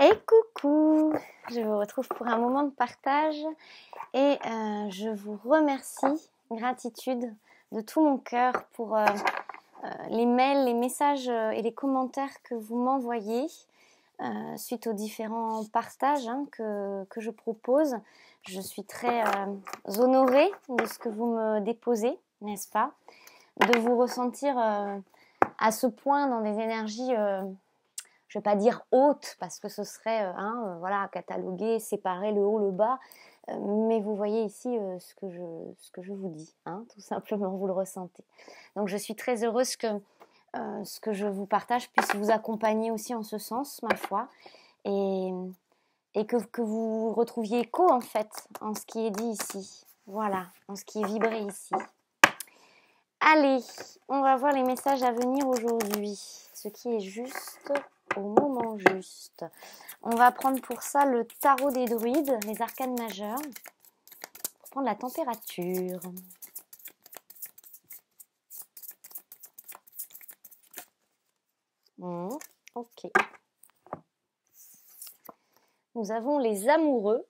Et coucou Je vous retrouve pour un moment de partage et euh, je vous remercie, gratitude de tout mon cœur pour euh, euh, les mails, les messages et les commentaires que vous m'envoyez suite aux différents partages hein, que, que, je propose. Je suis très honorée de ce que vous me déposez, n'est-ce pas De vous ressentir à ce point dans des énergies je ne vais pas dire haute parce que ce serait euh, hein, euh, voilà, cataloguer, séparer le haut, le bas. Euh, mais vous voyez ici ce, que je, ce que je vous dis, hein, tout simplement, vous le ressentez. Donc je suis très heureuse que ce que je vous partage puisse vous accompagner aussi en ce sens, ma foi, et, et que, que vous retrouviez écho en fait en ce qui est dit ici. Voilà, en ce qui est vibré ici. Allez, on va voir les messages à venir aujourd'hui, ce qui est juste au moment juste. On va prendre pour ça le tarot des druides, les arcanes majeures, pour prendre la température. Hmm, ok. Nous avons les amoureux,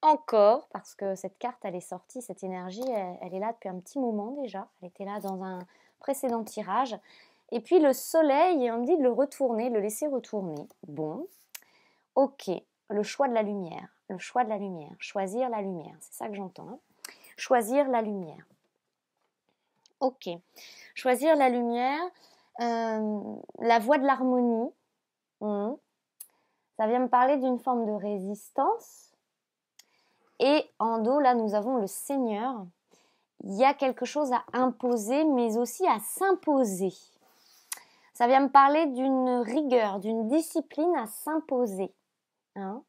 encore, parce que cette carte, elle est sortie, cette énergie, elle, est là depuis un petit moment déjà. Elle était là dans un précédent tirage. Et puis le soleil, on me dit de le retourner, le laisser retourner. Bon, ok, le choix de la lumière, le choix de la lumière, choisir la lumière, c'est ça que j'entends. Hein. Choisir la lumière. Ok, choisir la lumière, euh, la voie de l'harmonie, hmm. ça vient me parler d'une forme de résistance. Et en dos, là, nous avons le Seigneur. Il y a quelque chose à imposer, mais aussi à s'imposer. Ça vient me parler d'une rigueur, d'une discipline à s'imposer hein,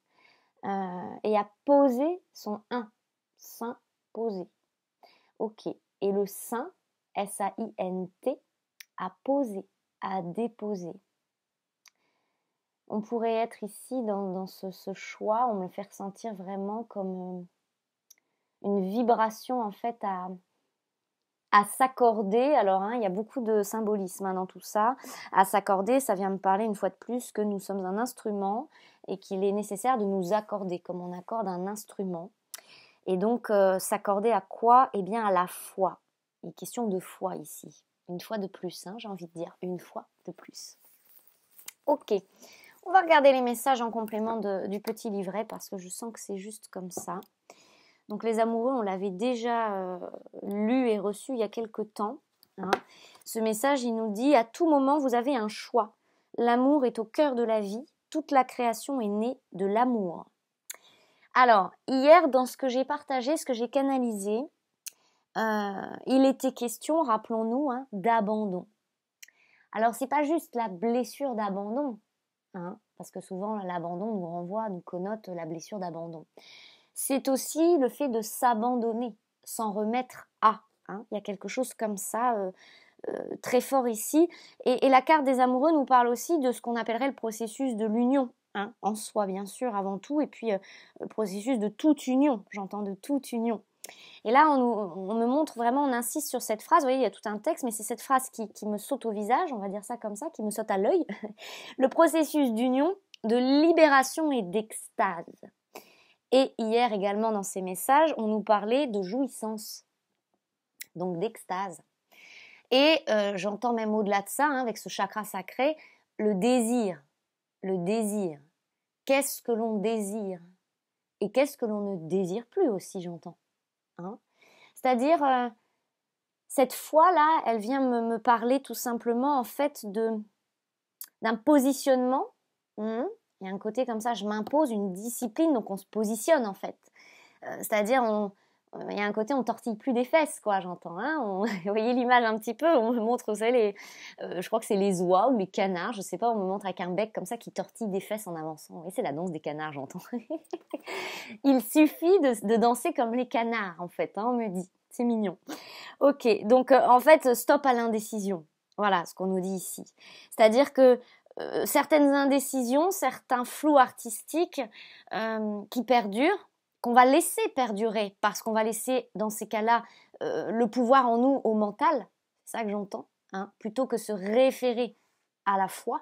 euh, et à poser son un, S'imposer. Ok. Et le saint, S-A-I-N-T, à poser, à déposer. On pourrait être ici dans, ce, ce, choix, on me le fait ressentir vraiment comme euh, une vibration en fait à, à s'accorder, alors hein, il y a beaucoup de symbolisme hein, dans tout ça, à s'accorder, ça vient me parler une fois de plus que nous sommes un instrument et qu'il est nécessaire de nous accorder comme on accorde un instrument. Et donc euh, s'accorder à quoi Eh bien à la foi. Une question de foi ici. Une fois de plus, hein, j'ai envie de dire, une fois de plus. Ok, on va regarder les messages en complément du petit livret parce que je sens que c'est juste comme ça. Donc les amoureux, on l'avait déjà euh, lu et reçu il y a quelque temps. Hein. Ce message, il nous dit, à tout moment, vous avez un choix. L'amour est au cœur de la vie. Toute la création est née de l'amour. Alors, hier, dans ce que j'ai partagé, ce que j'ai canalisé, euh, il était question, rappelons-nous, hein, d'abandon. Alors, c'est pas juste la blessure d'abandon, hein, parce que souvent, l'abandon nous renvoie, nous connote la blessure d'abandon c'est aussi le fait de s'abandonner, s'en remettre à. Hein. Il y a quelque chose comme ça. Euh, euh, très fort ici. Et, la carte des amoureux nous parle aussi de ce qu'on appellerait le processus de l'union, hein, en soi bien sûr avant tout, et puis euh, le processus de toute union, j'entends de toute union. Et là, on, me montre vraiment, on insiste sur cette phrase. Vous voyez, il y a tout un texte, mais c'est cette phrase qui, qui me saute au visage, on va dire ça comme ça, qui me saute à l'œil. le processus d'union, de libération et d'extase. Et hier également dans ces messages, on nous parlait de jouissance, donc d'extase. Et euh, j'entends même au-delà de ça, hein, avec ce chakra sacré, le désir. Le désir. Qu'est-ce que l'on désire Et qu'est-ce que l'on ne désire plus aussi, j'entends. Hein. C'est-à-dire, euh, cette foi-là, elle vient me, parler tout simplement en fait de d'un positionnement hmm, il y a un côté comme ça, je m'impose une discipline, donc on se positionne en fait. Euh, c'est-à-dire, euh, il y a un côté, on tortille plus des fesses, quoi, j'entends. Hein. Vous voyez l'image un petit peu, on me montre, vous savez, euh, je crois que c'est les oies ou les canards, je sais pas, on me montre avec un bec comme ça qui tortille des fesses en avançant. Et c'est la danse des canards, j'entends. Il suffit de, danser comme les canards, en fait, hein, on me dit. C'est mignon. Ok, donc en fait, stop à l'indécision. Voilà ce qu'on nous dit ici. C'est-à-dire que euh, certaines indécisions, certains flous artistiques euh, qui perdurent, qu'on va laisser perdurer, parce qu'on va laisser dans ces cas-là euh, le pouvoir en nous au mental, c'est ça que j'entends, hein, plutôt que se référer à la foi,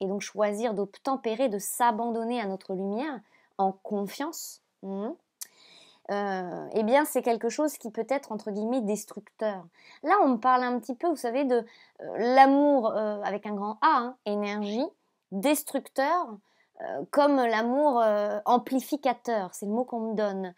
et donc choisir d'obtempérer, de s'abandonner à notre lumière en confiance. Mmh. Euh, eh bien, c'est quelque chose qui peut être, entre guillemets, destructeur. Là, on me parle un petit peu, vous savez, de euh, l'amour, euh, avec un grand A, hein, énergie, destructeur, comme l'amour amplificateur, c'est le mot qu'on me donne.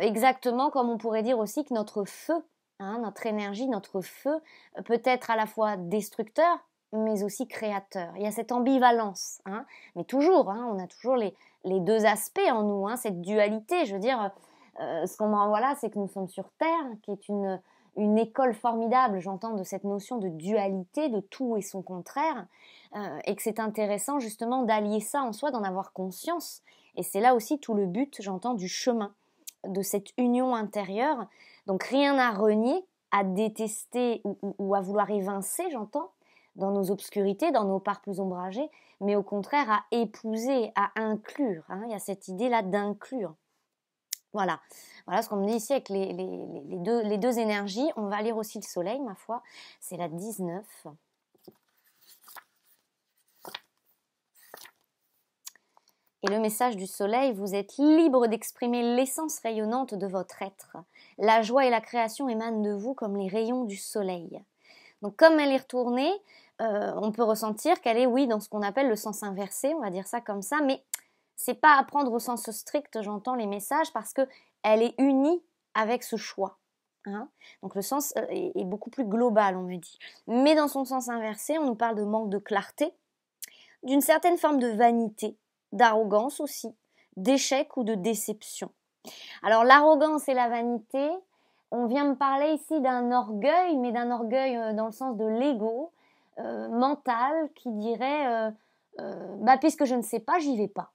exactement comme on pourrait dire aussi que notre feu, hein, notre énergie, notre feu, peut être à la fois destructeur, mais aussi créateur. Il y a cette ambivalence, hein. mais toujours, on a toujours les deux aspects en nous, cette dualité, je veux dire euh, ce qu'on m'envoie là, c'est que nous sommes sur Terre, qui est une, école formidable, j'entends, de cette notion de dualité, de tout et son contraire, euh, et que c'est intéressant justement d'allier ça en soi, d'en avoir conscience. Et c'est là aussi tout le but, j'entends, du chemin, de cette union intérieure. Donc rien à renier, à détester ou, à vouloir évincer, j'entends, dans nos obscurités, dans nos parts plus ombragées, mais au contraire à épouser, à inclure. Hein. il y a cette idée-là d'inclure. Voilà, voilà ce qu'on me dit ici avec les, deux, énergies. On va lire aussi le soleil, ma foi. C'est la 19. Et le message du soleil, vous êtes libre d'exprimer l'essence rayonnante de votre être. La joie et la création émanent de vous comme les rayons du soleil. Donc comme elle est retournée, euh, on peut ressentir qu'elle est, oui, dans ce qu'on appelle le sens inversé, on va dire ça comme ça, mais c'est pas à au sens strict, j'entends les messages, parce que elle est unie avec ce choix. Hein. Donc le sens euh, est beaucoup plus global, on me dit. Mais dans son sens inversé, on nous parle de manque de clarté, d'une certaine forme de vanité, d'arrogance aussi, d'échec ou de déception. Alors l'arrogance et la vanité, on vient me parler ici d'un orgueil, mais d'un orgueil euh, dans le sens de l'ego euh, mental qui dirait bah puisque je ne sais pas, j'y vais pas.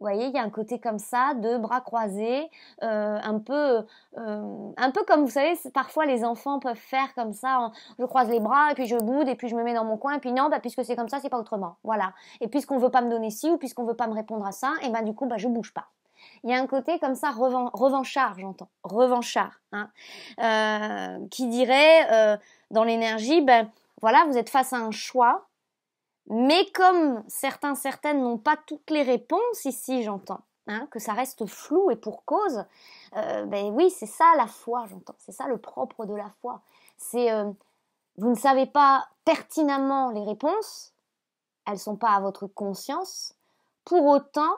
Vous voyez, il y a un côté comme ça, de bras croisés, euh, un peu, euh, un peu comme vous savez, parfois les enfants peuvent faire comme ça. je croise les bras et puis je boude et puis je me mets dans mon coin et puis non, bah, puisque c'est comme ça, c'est pas autrement. Voilà. Et puisqu'on veut pas me donner ci ou puisqu'on veut pas me répondre à ça, et ben du coup, bah je bouge pas. Il y a un côté comme ça revanchard, j'entends, revanchard, hein, euh, qui dirait dans l'énergie, ben voilà, vous êtes face à un choix mais comme certains, certaines n'ont pas toutes les réponses ici, j'entends, hein, que ça reste flou et pour cause, euh, ben oui, c'est ça la foi, j'entends, c'est ça le propre de la foi. C'est euh, vous ne savez pas pertinemment les réponses, elles ne sont pas à votre conscience, pour autant,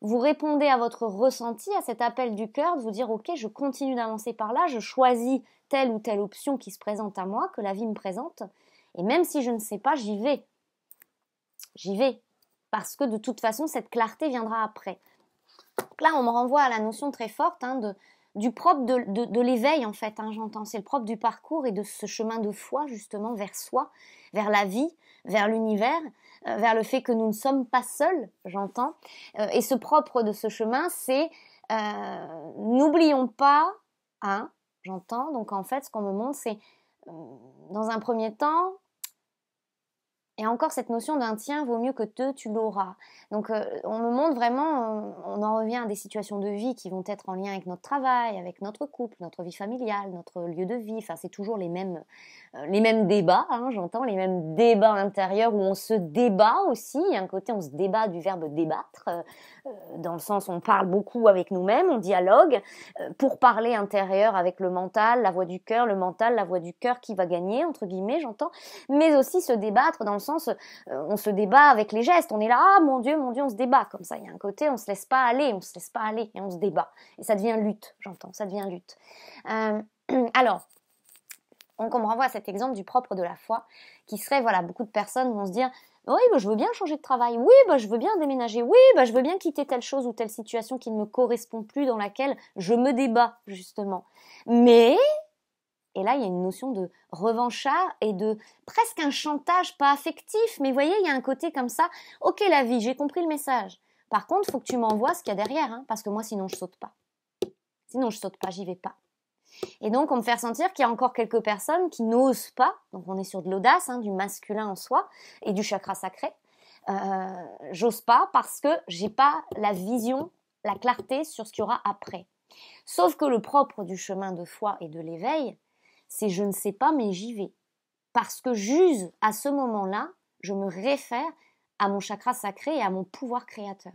vous répondez à votre ressenti, à cet appel du cœur, de vous dire, ok, je continue d'avancer par là, je choisis telle ou telle option qui se présente à moi, que la vie me présente, et même si je ne sais pas, j'y vais j'y vais. Parce que de toute façon, cette clarté viendra après. là, on me renvoie à la notion très forte hein, du propre de, l'éveil, en fait, hein, j'entends. C'est le propre du parcours et de ce chemin de foi, justement, vers soi, vers la vie, vers l'univers, euh, vers le fait que nous ne sommes pas seuls, j'entends. Euh, et ce propre de ce chemin, c'est euh, n'oublions pas, hein, j'entends. Donc, en fait, ce qu'on me montre, c'est dans un premier temps, et encore cette notion d'un tien vaut mieux que deux, tu l'auras. Donc euh, on me montre vraiment, euh, on en revient à des situations de vie qui vont être en lien avec notre travail, avec notre couple, notre vie familiale, notre lieu de vie. Enfin c'est toujours les mêmes, euh, les mêmes débats, hein, j'entends, les mêmes débats intérieurs où on se débat aussi. Il y a un côté on se débat du verbe débattre, dans le sens on parle beaucoup avec nous-mêmes, on dialogue, pour parler intérieur avec le mental, la voix du cœur, le mental, la voix du cœur qui va gagner, entre guillemets j'entends, mais aussi se débattre dans le sens, euh, on se débat avec les gestes. On est là, ah mon Dieu, mon Dieu, on se débat comme ça. Il y a un côté, on se laisse pas aller, on se laisse pas aller et on se débat. Et ça devient lutte, j'entends, ça devient lutte. Euh, alors, on me renvoie à cet exemple du propre de la foi, qui serait, voilà, beaucoup de personnes vont se dire, oui, bah, je veux bien changer de travail. Oui, bah, je veux bien déménager. Oui, bah, je veux bien quitter telle chose ou telle situation qui ne me correspond plus, dans laquelle je me débat, justement. Mais et là, il y a une notion de revanchard et de presque un chantage, pas affectif, mais vous voyez, il y a un côté comme ça. Ok, la vie, j'ai compris le message. Par contre, il faut que tu m'envoies ce qu'il y a derrière, hein, parce que moi, sinon, je saute pas. Sinon, je saute pas, j'y vais pas. Et donc, on me fait sentir qu'il y a encore quelques personnes qui n'osent pas. Donc, on est sur de l'audace, hein, du masculin en soi et du chakra sacré. Euh, j'ose pas parce que j'ai pas la vision, la clarté sur ce qu'il y aura après. Sauf que le propre du chemin de foi et de l'éveil, c'est je ne sais pas, mais j'y vais. Parce que j'use à ce moment-là, je me réfère à mon chakra sacré et à mon pouvoir créateur.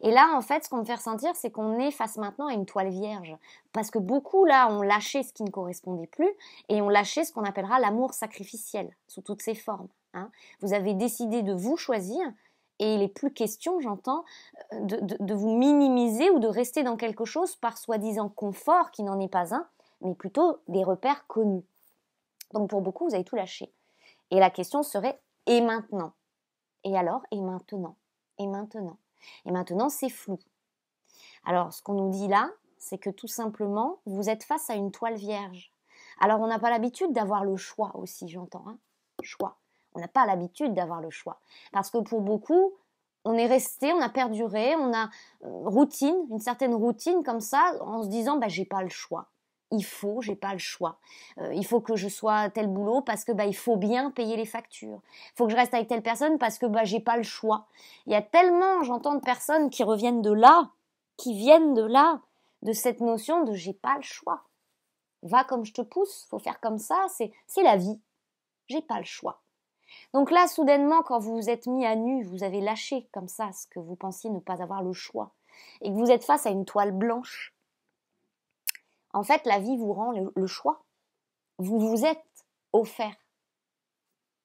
Et là, en fait, ce qu'on me fait ressentir, c'est qu'on est face maintenant à une toile vierge. Parce que beaucoup, là, ont lâché ce qui ne correspondait plus et ont lâché ce qu'on appellera l'amour sacrificiel, sous toutes ses formes. Hein. Vous avez décidé de vous choisir et il n'est plus question, j'entends, euh, de vous minimiser ou de rester dans quelque chose par soi-disant confort qui n'en est pas un mais plutôt des repères connus. Donc pour beaucoup, vous avez tout lâché. Et la question serait et maintenant Et alors Et maintenant Et maintenant Et maintenant, c'est flou. Alors ce qu'on nous dit là, c'est que tout simplement, vous êtes face à une toile vierge. Alors on n'a pas l'habitude d'avoir le choix aussi, j'entends. Hein choix. On n'a pas l'habitude d'avoir le choix. Parce que pour beaucoup, on est resté, on a perduré, on a euh, routine, une certaine routine comme ça, en se disant bah j'ai pas le choix il faut, j'ai pas le choix. Euh, il faut que je sois à tel boulot parce que bah il faut bien payer les factures. Il faut que je reste avec telle personne parce que bah j'ai pas le choix. Il y a tellement, j'entends de personnes qui reviennent de là, qui viennent de là, de cette notion de j'ai pas le choix. Va comme je te pousse, faut faire comme ça, c'est c'est la vie. J'ai pas le choix. Donc là, soudainement, quand vous vous êtes mis à nu, vous avez lâché comme ça ce que vous pensiez ne pas avoir le choix, et que vous êtes face à une toile blanche, en fait, la vie vous rend le, choix. Vous vous êtes offert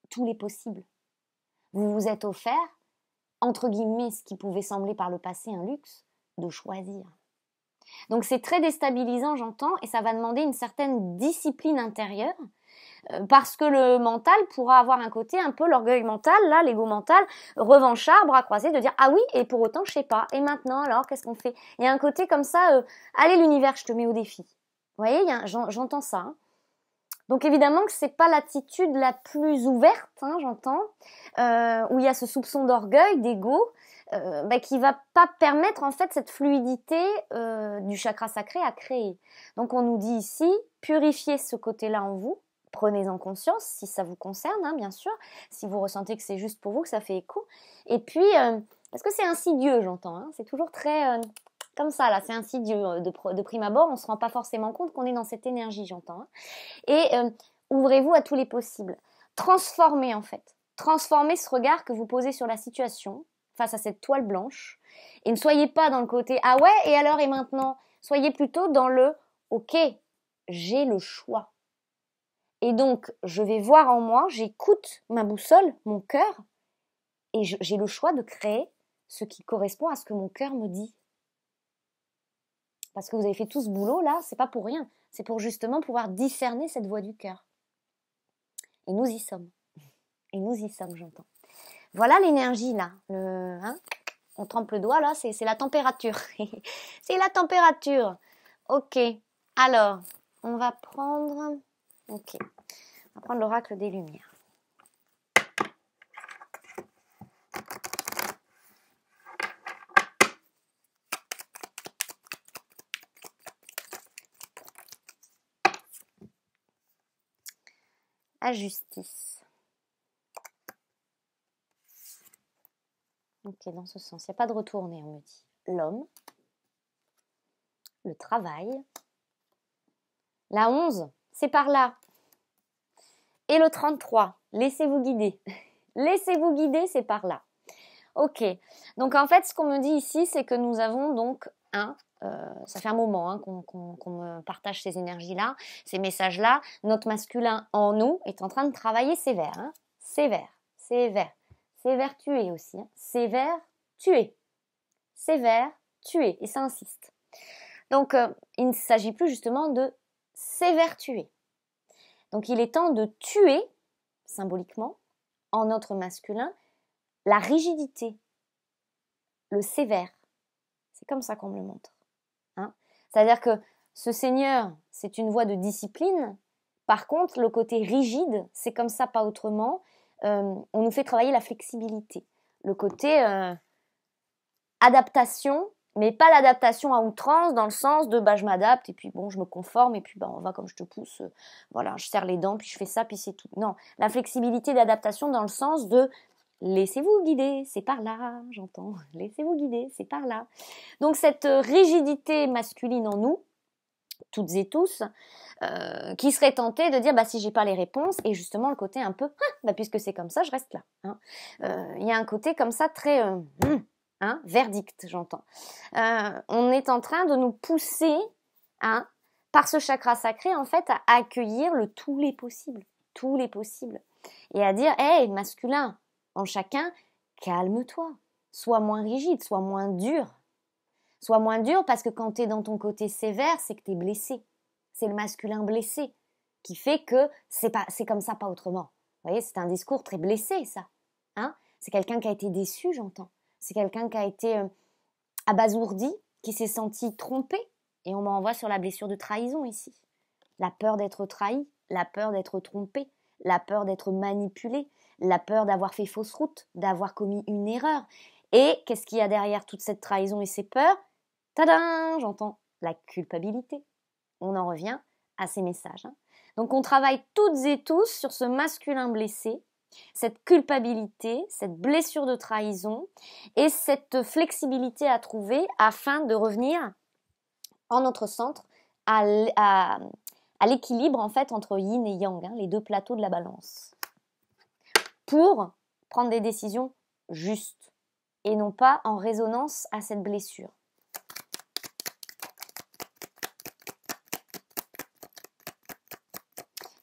tous les possibles. Vous vous êtes offert, entre guillemets, ce qui pouvait sembler par le passé un luxe, de choisir. Donc c'est très déstabilisant, j'entends, et ça va demander une certaine discipline intérieure, euh, parce que le mental pourra avoir un côté un peu l'orgueil mental, là, l'ego mental, revanchard, bras croisés, de dire ah oui, et pour autant je sais pas, et maintenant alors qu'est-ce qu'on fait Il y a un côté comme ça, euh, allez l'univers, je te mets au défi. Vous voyez, j'entends ça. Hein. Donc évidemment que ce n'est pas l'attitude la plus ouverte, hein, j'entends, euh, où il y a ce soupçon d'orgueil, d'ego, qui euh, ne bah, qui va pas permettre en fait cette fluidité euh, du chakra sacré à créer. Donc on nous dit ici, purifiez ce côté-là en vous, prenez en conscience si ça vous concerne, hein, bien sûr, si vous ressentez que c'est juste pour vous, que ça fait écho. Et puis, parce que c'est insidieux, j'entends, c'est toujours très comme ça, là, c'est ainsi de, de, prime abord, on ne se rend pas forcément compte qu'on est dans cette énergie, j'entends. Hein. Et euh, ouvrez-vous à tous les possibles. Transformez, en fait. Transformez ce regard que vous posez sur la situation, face à cette toile blanche, et ne soyez pas dans le côté ah ouais, et alors et maintenant. Soyez plutôt dans le ok, j'ai le choix. Et donc, je vais voir en moi, j'écoute ma boussole, mon cœur, et j'ai le choix de créer ce qui correspond à ce que mon cœur me dit parce que vous avez fait tout ce boulot là, c'est pas pour rien, c'est pour justement pouvoir discerner cette voix du cœur. Et nous y sommes. Et nous y sommes, j'entends. Voilà l'énergie là. Le, hein, on trempe le doigt là, c'est la température. c'est la température. Ok. Alors, on va prendre. Ok. On va prendre l'oracle des lumières. justice. Ok, dans ce sens, il n'y a pas de retourner. on me dit. L'homme, le travail, la 11, c'est par là. Et le 33, laissez-vous guider. laissez-vous guider, c'est par là. Ok, donc en fait, ce qu'on me dit ici, c'est que nous avons donc un euh, ça fait un moment hein, qu'on partage ces énergies-là, ces messages-là. Notre masculin en nous est en train de travailler sévère. Hein. Sévère, sévère, sévère tuer aussi. Sévère tuer. Sévère tuer. Et ça insiste. Donc, euh, il ne s'agit plus justement de sévère tuer. Donc, il est temps de tuer, symboliquement, en notre masculin, la rigidité, le sévère. C'est comme ça qu'on me le montre. C'est-à-dire que ce Seigneur, c'est une voie de discipline. Par contre, le côté rigide, c'est comme ça, pas autrement. Euh, on nous fait travailler la flexibilité, le côté euh, adaptation, mais pas l'adaptation à outrance dans le sens de bah je m'adapte et puis bon je me conforme et puis bah on va comme je te pousse, euh, voilà je serre les dents puis je fais ça puis c'est tout. Non, la flexibilité d'adaptation dans le sens de Laissez-vous guider, c'est par là, j'entends. Laissez-vous guider, c'est par là. Donc cette euh, rigidité masculine en nous, toutes et tous, euh, qui serait tentée de dire bah si j'ai pas les réponses et justement le côté un peu hein, bah, puisque c'est comme ça je reste là. Hein. Euh, il y a un côté comme ça très hmm, hein, verdict j'entends. on est en train de nous pousser hein, par ce chakra sacré en fait à accueillir le tous les possibles, tous les possibles et à dire hé masculin en chacun, calme-toi, sois moins rigide, sois moins dur. Sois moins dur parce que quand tu es dans ton côté sévère, c'est que tu es blessé. C'est le masculin blessé qui fait que c'est pas comme ça pas autrement. Vous voyez, c'est un discours très blessé ça. Hein c'est quelqu'un qui a été déçu, j'entends. C'est quelqu'un qui a été euh, abasourdi, qui s'est senti trompé et on m'envoie sur la blessure de trahison ici. La peur d'être trahi, la peur d'être trompé, la peur d'être manipulé, la peur d'avoir fait fausse route, d'avoir commis une erreur. Et qu'est-ce qu'il y a derrière toute cette trahison et ces peurs Tadam J'entends la culpabilité. On en revient à ces messages. Hein. Donc on travaille toutes et tous sur ce masculin blessé, cette culpabilité, cette blessure de trahison et cette flexibilité à trouver afin de revenir en notre centre, à, à l'équilibre en fait entre yin et yang, hein, les deux plateaux de la balance, pour prendre des décisions justes et non pas en résonance à cette blessure.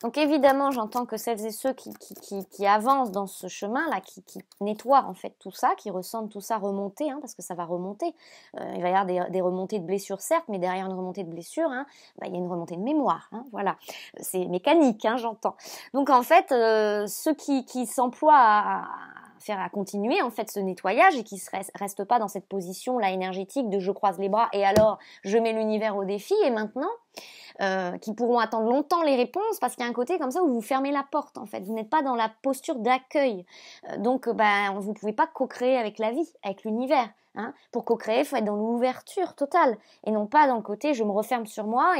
Donc évidemment, j'entends que celles et ceux qui, qui, avancent dans ce chemin-là, qui, nettoient en fait tout ça, qui ressentent tout ça remonter, hein, parce que ça va remonter. Euh, il va y avoir des, remontées de blessures, certes, mais derrière une remontée de blessures, hein, bah, il y a une remontée de mémoire. Hein, voilà, c'est mécanique, hein, j'entends. Donc en fait, euh, ceux qui, s'emploient à faire à continuer en fait ce nettoyage et qui ne reste pas dans cette position là énergétique de je croise les bras et alors je mets l'univers au défi et maintenant euh, qui pourront attendre longtemps les réponses parce qu'il y a un côté comme ça où vous fermez la porte en fait vous n'êtes pas dans la posture d'accueil euh, donc ben vous pouvez pas co-créer avec la vie avec l'univers Hein pour co-créer, il faut être dans l'ouverture totale et non pas dans le côté je me referme sur moi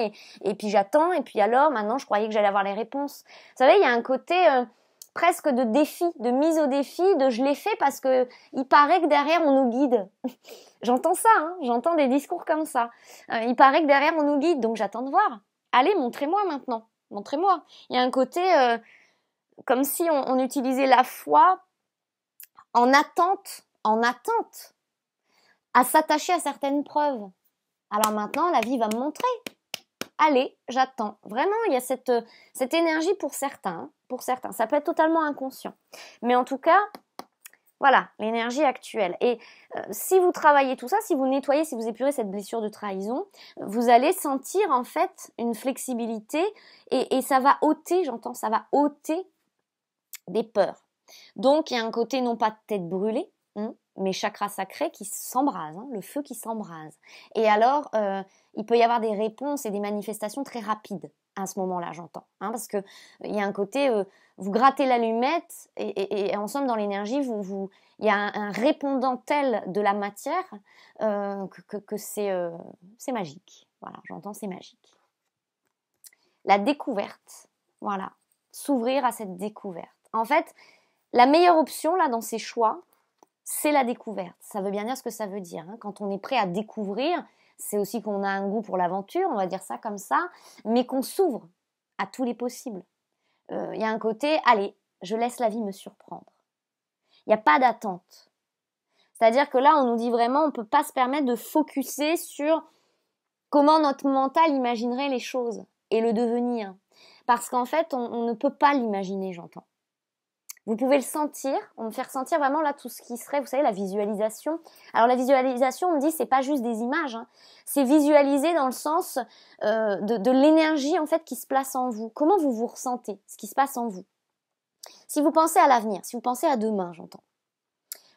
et, puis j'attends et puis alors maintenant je croyais que j'allais avoir les réponses. Vous savez, il y a un côté, presque de défi, de mise au défi, de je l'ai fait parce que il paraît que derrière on nous guide. j'entends ça, hein, j'entends des discours comme ça. Euh, il paraît que derrière on nous guide, donc j'attends de voir. Allez, montrez-moi maintenant, montrez-moi. Il y a un côté euh, comme si on, utilisait la foi en attente, en attente, à s'attacher à certaines preuves. Alors maintenant, la vie va me montrer allez, j'attends. Vraiment, il y a cette, euh, cette énergie pour certains pour certains. Ça peut être totalement inconscient. Mais en tout cas, voilà, l'énergie actuelle. Et euh, si vous travaillez tout ça, si vous nettoyez, si vous épurez cette blessure de trahison, vous allez sentir en fait une flexibilité et, ça va ôter, j'entends, ça va ôter des peurs. Donc il y a un côté non pas de tête brûlée, hein, mais chakra sacré qui s'embrase, hein, le feu qui s'embrase. Et alors, euh, il peut y avoir des réponses et des manifestations très rapides à ce moment-là, j'entends. Hein, parce qu'il y a un côté, euh, vous grattez l'allumette et, et, en somme, dans l'énergie, vous, vous, il y a un, répondant tel de la matière euh, que, euh, c'est, magique. Voilà, j'entends, c'est magique. La découverte, voilà, s'ouvrir à cette découverte. En fait, la meilleure option, là, dans ces choix, c'est la découverte. Ça veut bien dire ce que ça veut dire. Hein. Quand on est prêt à découvrir, c'est aussi qu'on a un goût pour l'aventure, on va dire ça comme ça, mais qu'on s'ouvre à tous les possibles. Il euh, y a un côté, allez, je laisse la vie me surprendre. Il n'y a pas d'attente. C'est-à-dire que là, on nous dit vraiment, on ne peut pas se permettre de focuser sur comment notre mental imaginerait les choses et le devenir. Parce qu'en fait, on ne peut pas l'imaginer, j'entends. Vous pouvez le sentir, on me fait sentir vraiment là tout ce qui serait, vous savez, la visualisation. Alors la visualisation, on me dit, c'est pas juste des images, hein. c'est visualiser dans le sens euh, de, de l'énergie en fait qui se place en vous. Comment vous vous ressentez, ce qui se passe en vous. Si vous pensez à l'avenir, si vous pensez à demain, j'entends,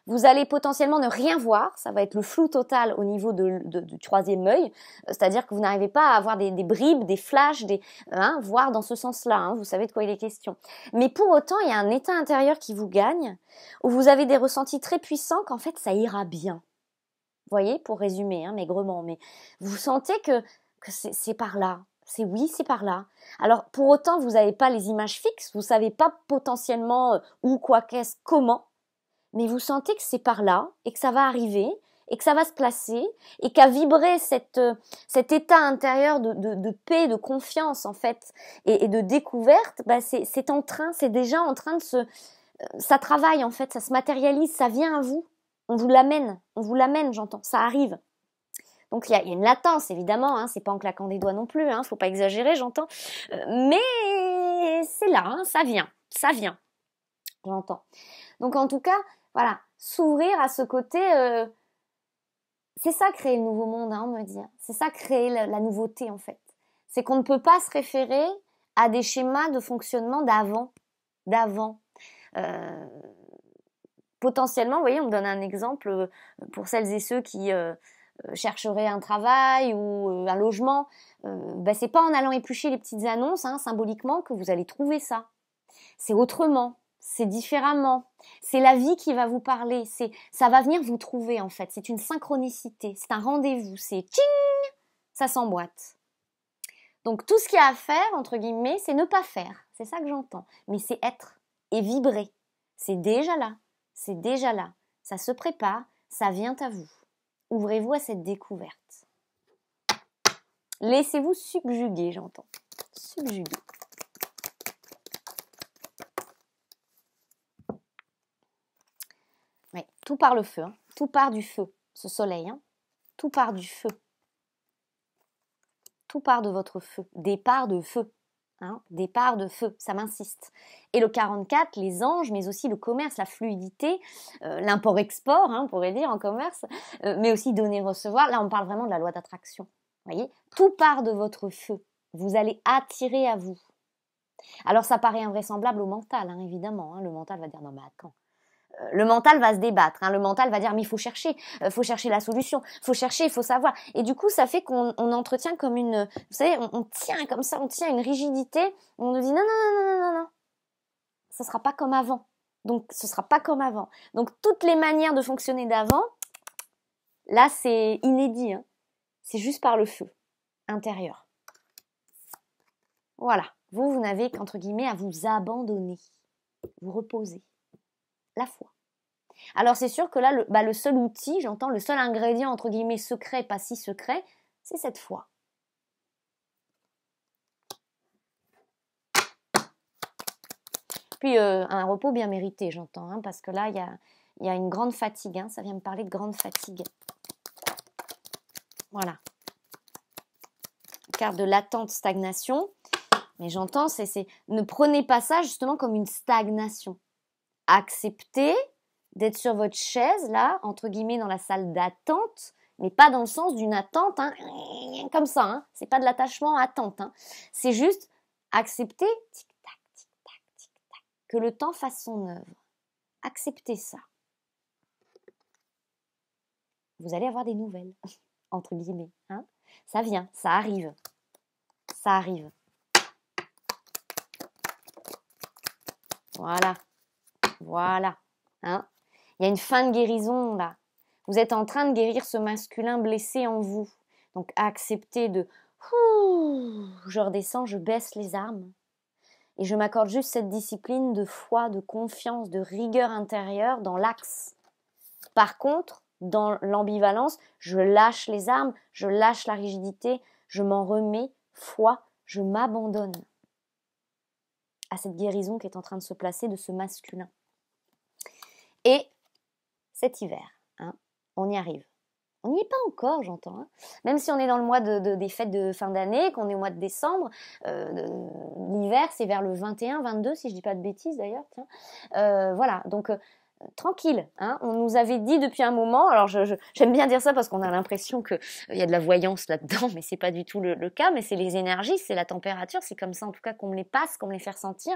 vous allez potentiellement ne rien voir, ça va être le flou total au niveau de, de, du troisième œil, euh, c'est-à-dire que vous n'arrivez pas à avoir des, bribes, des flashs, des, hein, voir dans ce sens-là, hein. vous savez de quoi il est question. Mais pour autant, il y a un état intérieur qui vous gagne, où vous avez des ressentis très puissants qu'en fait ça ira bien. Vous voyez, pour résumer hein, maigrement, mais vous sentez que, que c'est par là, c'est oui, c'est par là. Alors pour autant, vous n'avez pas les images fixes, vous savez pas potentiellement euh, où, quoi, qu'est-ce, comment, mais vous sentez que c'est par là et que ça va arriver et que ça va se placer et qu'à vibrer cette, euh, cet état intérieur de, de, paix, de confiance en fait et, de découverte, bah c'est en train, c'est déjà en train de se... Euh, ça travaille en fait, ça se matérialise, ça vient à vous. On vous l'amène, on vous l'amène, j'entends, ça arrive. Donc il y, a une latence évidemment, hein, c'est pas en claquant des doigts non plus, hein, faut pas exagérer, j'entends. Euh, mais c'est là, hein, ça vient, ça vient, j'entends. Donc en tout cas, voilà, s'ouvrir à ce côté. Euh, c'est ça créer le nouveau monde, hein, on me dire. Hein. C'est ça créer la, nouveauté en fait. C'est qu'on ne peut pas se référer à des schémas de fonctionnement d'avant, d'avant. Euh, potentiellement, vous voyez, on me donne un exemple euh, pour celles et ceux qui chercheraient un travail ou un logement. Ce ben, c'est pas en allant éplucher les petites annonces hein, symboliquement que vous allez trouver ça. C'est autrement, c'est différemment, c'est la vie qui va vous parler, c'est ça va venir vous trouver en fait, c'est une synchronicité, c'est un rendez-vous, c'est tching, ça s'emboîte. Donc tout ce qu'il y a à faire entre guillemets, c'est ne pas faire, c'est ça que j'entends, mais c'est être et vibrer. C'est déjà là, c'est déjà là, ça se prépare, ça vient à vous. Ouvrez-vous à cette découverte. Laissez-vous subjuguer, j'entends. Subjuguer. tout part le feu. Hein. Tout part du feu, ce soleil. Hein. Tout part du feu. Tout part de votre feu. départ de feu. Hein, de feu, ça m'insiste. Et le 44, les anges, mais aussi le commerce, la fluidité, euh, l'import-export, hein, on pourrait dire en commerce, euh, mais aussi donner-recevoir. Là, on parle vraiment de la loi d'attraction. voyez Tout part de votre feu. Vous allez attirer à vous. Alors, ça paraît invraisemblable au mental, évidemment. le mental va dire non, mais attends, euh, le mental va se débattre. Hein. Le mental va dire mais il faut chercher, il euh, faut chercher la solution, il faut chercher, il faut savoir. Et du coup, ça fait qu'on on entretient comme une, vous savez, on, tient comme ça, on tient une rigidité. On nous dit non non non non non non, ça sera pas comme avant. Donc ce sera pas comme avant. Donc toutes les manières de fonctionner d'avant, là c'est inédit. Hein. C'est juste par le feu intérieur. Voilà. Vous, vous n'avez qu'entre guillemets à vous abandonner, vous reposer la foi. Alors c'est sûr que là, le, bah, le seul outil, j'entends le seul ingrédient entre guillemets secret, pas si secret, c'est cette foi. Puis euh, un repos bien mérité, j'entends, hein, parce que là, il y a, une grande fatigue. Hein, ça vient me parler de grande fatigue. Voilà. Carte de l'attente stagnation. Mais j'entends, c'est ne prenez pas ça justement comme une stagnation accepter d'être sur votre chaise, là, entre guillemets, dans la salle d'attente, mais pas dans le sens d'une attente, hein, comme ça. Hein. C'est pas de l'attachement attente. Hein. C'est juste accepter, que le temps fasse son œuvre. Acceptez ça. Vous allez avoir des nouvelles, entre guillemets. Ça vient, ça arrive. Ça arrive. Voilà. Voilà. Hein Il y a une fin de guérison là. Vous êtes en train de guérir ce masculin blessé en vous. Donc accepter de je redescends, je baisse les armes. Et je m'accorde juste cette discipline de foi, de confiance, de rigueur intérieure dans l'axe. Par contre, dans l'ambivalence, je lâche les armes, je lâche la rigidité, je m'en remets, foi, je m'abandonne à cette guérison qui est en train de se placer de ce masculin et cet hiver. Hein, on y arrive. On n'y est pas encore, j'entends. Hein. Même si on est dans le mois des fêtes de fin d'année, qu'on est au mois de décembre, euh, l'hiver c'est vers le 21, 22, si je dis pas de bêtises d'ailleurs. Euh, voilà, donc euh, tranquille. Hein. on nous avait dit depuis un moment, alors j'aime bien dire ça parce qu'on a l'impression qu'il euh, y a de la voyance là-dedans, mais c'est pas du tout le, cas, mais c'est les énergies, c'est la température, c'est comme ça en tout cas qu'on me les passe, qu'on me les fait ressentir.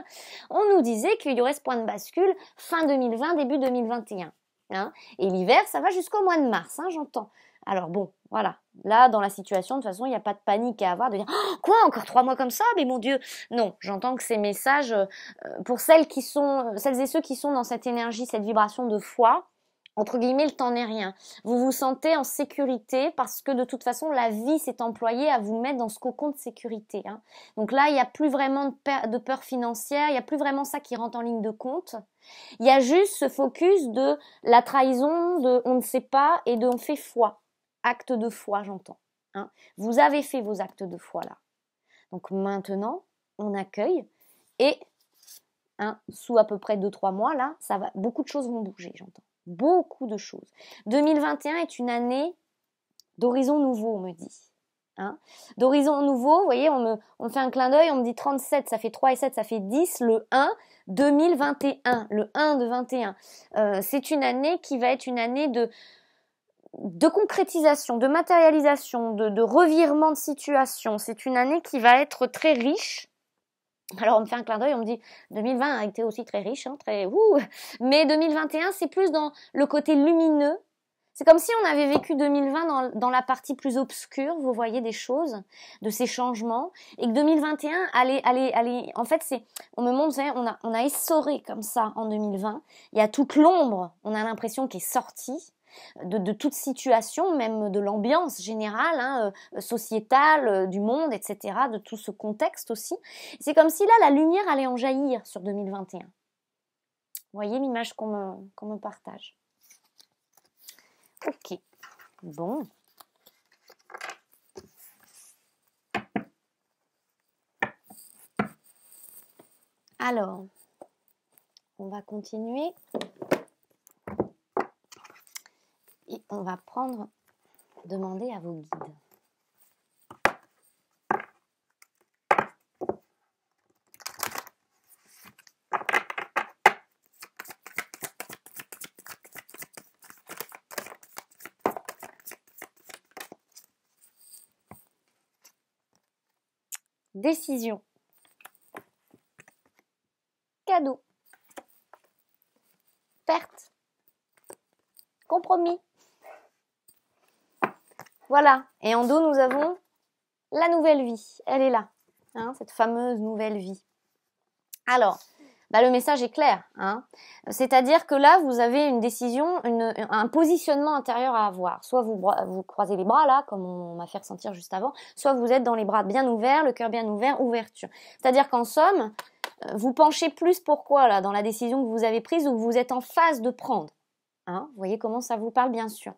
On nous disait qu'il y aurait ce point de bascule fin 2020, début 2021. Hein. et l'hiver, ça va jusqu'au mois de mars, hein, j'entends. Alors bon, voilà. Là, dans la situation, de toute façon, il n'y a pas de panique à avoir de dire «Oh, quoi encore trois mois comme ça Mais mon Dieu Non, j'entends que ces messages euh, pour celles qui sont, euh, celles et ceux qui sont dans cette énergie, cette vibration de foi, entre guillemets, le temps n'est rien. Vous vous sentez en sécurité parce que de toute façon, la vie s'est employée à vous mettre dans ce cocon de sécurité. Hein. Donc là, il n'y a plus vraiment de, peur, de peur financière, il n'y a plus vraiment ça qui rentre en ligne de compte. Il y a juste ce focus de la trahison, de on ne sait pas et de on fait foi actes de foi, j'entends. Hein. Vous avez fait vos actes de foi là. Donc maintenant, on accueille et hein, sous à peu près 2-3 mois là, ça va, beaucoup de choses vont bouger, j'entends. Beaucoup de choses. 2021 est une année d'horizon nouveau, on me dit. Hein. D'horizon nouveau, vous voyez, on me, fait un clin d'œil, on me dit 37, ça fait 3 et 7, ça fait 10, le 1, 2021, le 1 de 21. Euh, c'est une année qui va être une année de, de concrétisation, de matérialisation, de, revirement de situation. C'est une année qui va être très riche. Alors on me fait un clin d'œil, on me dit 2020 a été aussi très riche, hein, très ouh, mais 2021 c'est plus dans le côté lumineux. C'est comme si on avait vécu 2020 dans, la partie plus obscure, vous voyez des choses, de ces changements, et que 2021 allez allez allez. En fait c'est, on me montre, hein, on a on a essoré comme ça en 2020. Il y a toute l'ombre, on a l'impression qu'elle est sortie, de, toute situation, même de l'ambiance générale, hein, euh, sociétale, euh, du monde, etc., de tout ce contexte aussi. C'est comme si là, la lumière allait en jaillir sur 2021. Vous voyez l'image qu'on me partage. Ok, bon. Alors, on va continuer. Et on va prendre, demander à vos guides. décision, cadeau, perte, compromis, voilà. Et en dos, nous avons la nouvelle vie. Elle est là. Hein, cette fameuse nouvelle vie. Alors, bah, le message est clair. Hein. C'est-à-dire que là, vous avez une décision, un positionnement intérieur à avoir. Soit vous, vous croisez les bras, là, comme on, m'a fait ressentir juste avant, soit vous êtes dans les bras bien ouverts, le cœur bien ouvert, ouverture. C'est-à-dire qu'en somme, euh, vous penchez plus pourquoi, là, dans la décision que vous avez prise ou que vous êtes en phase de prendre. Hein, vous voyez comment ça vous parle, bien sûr.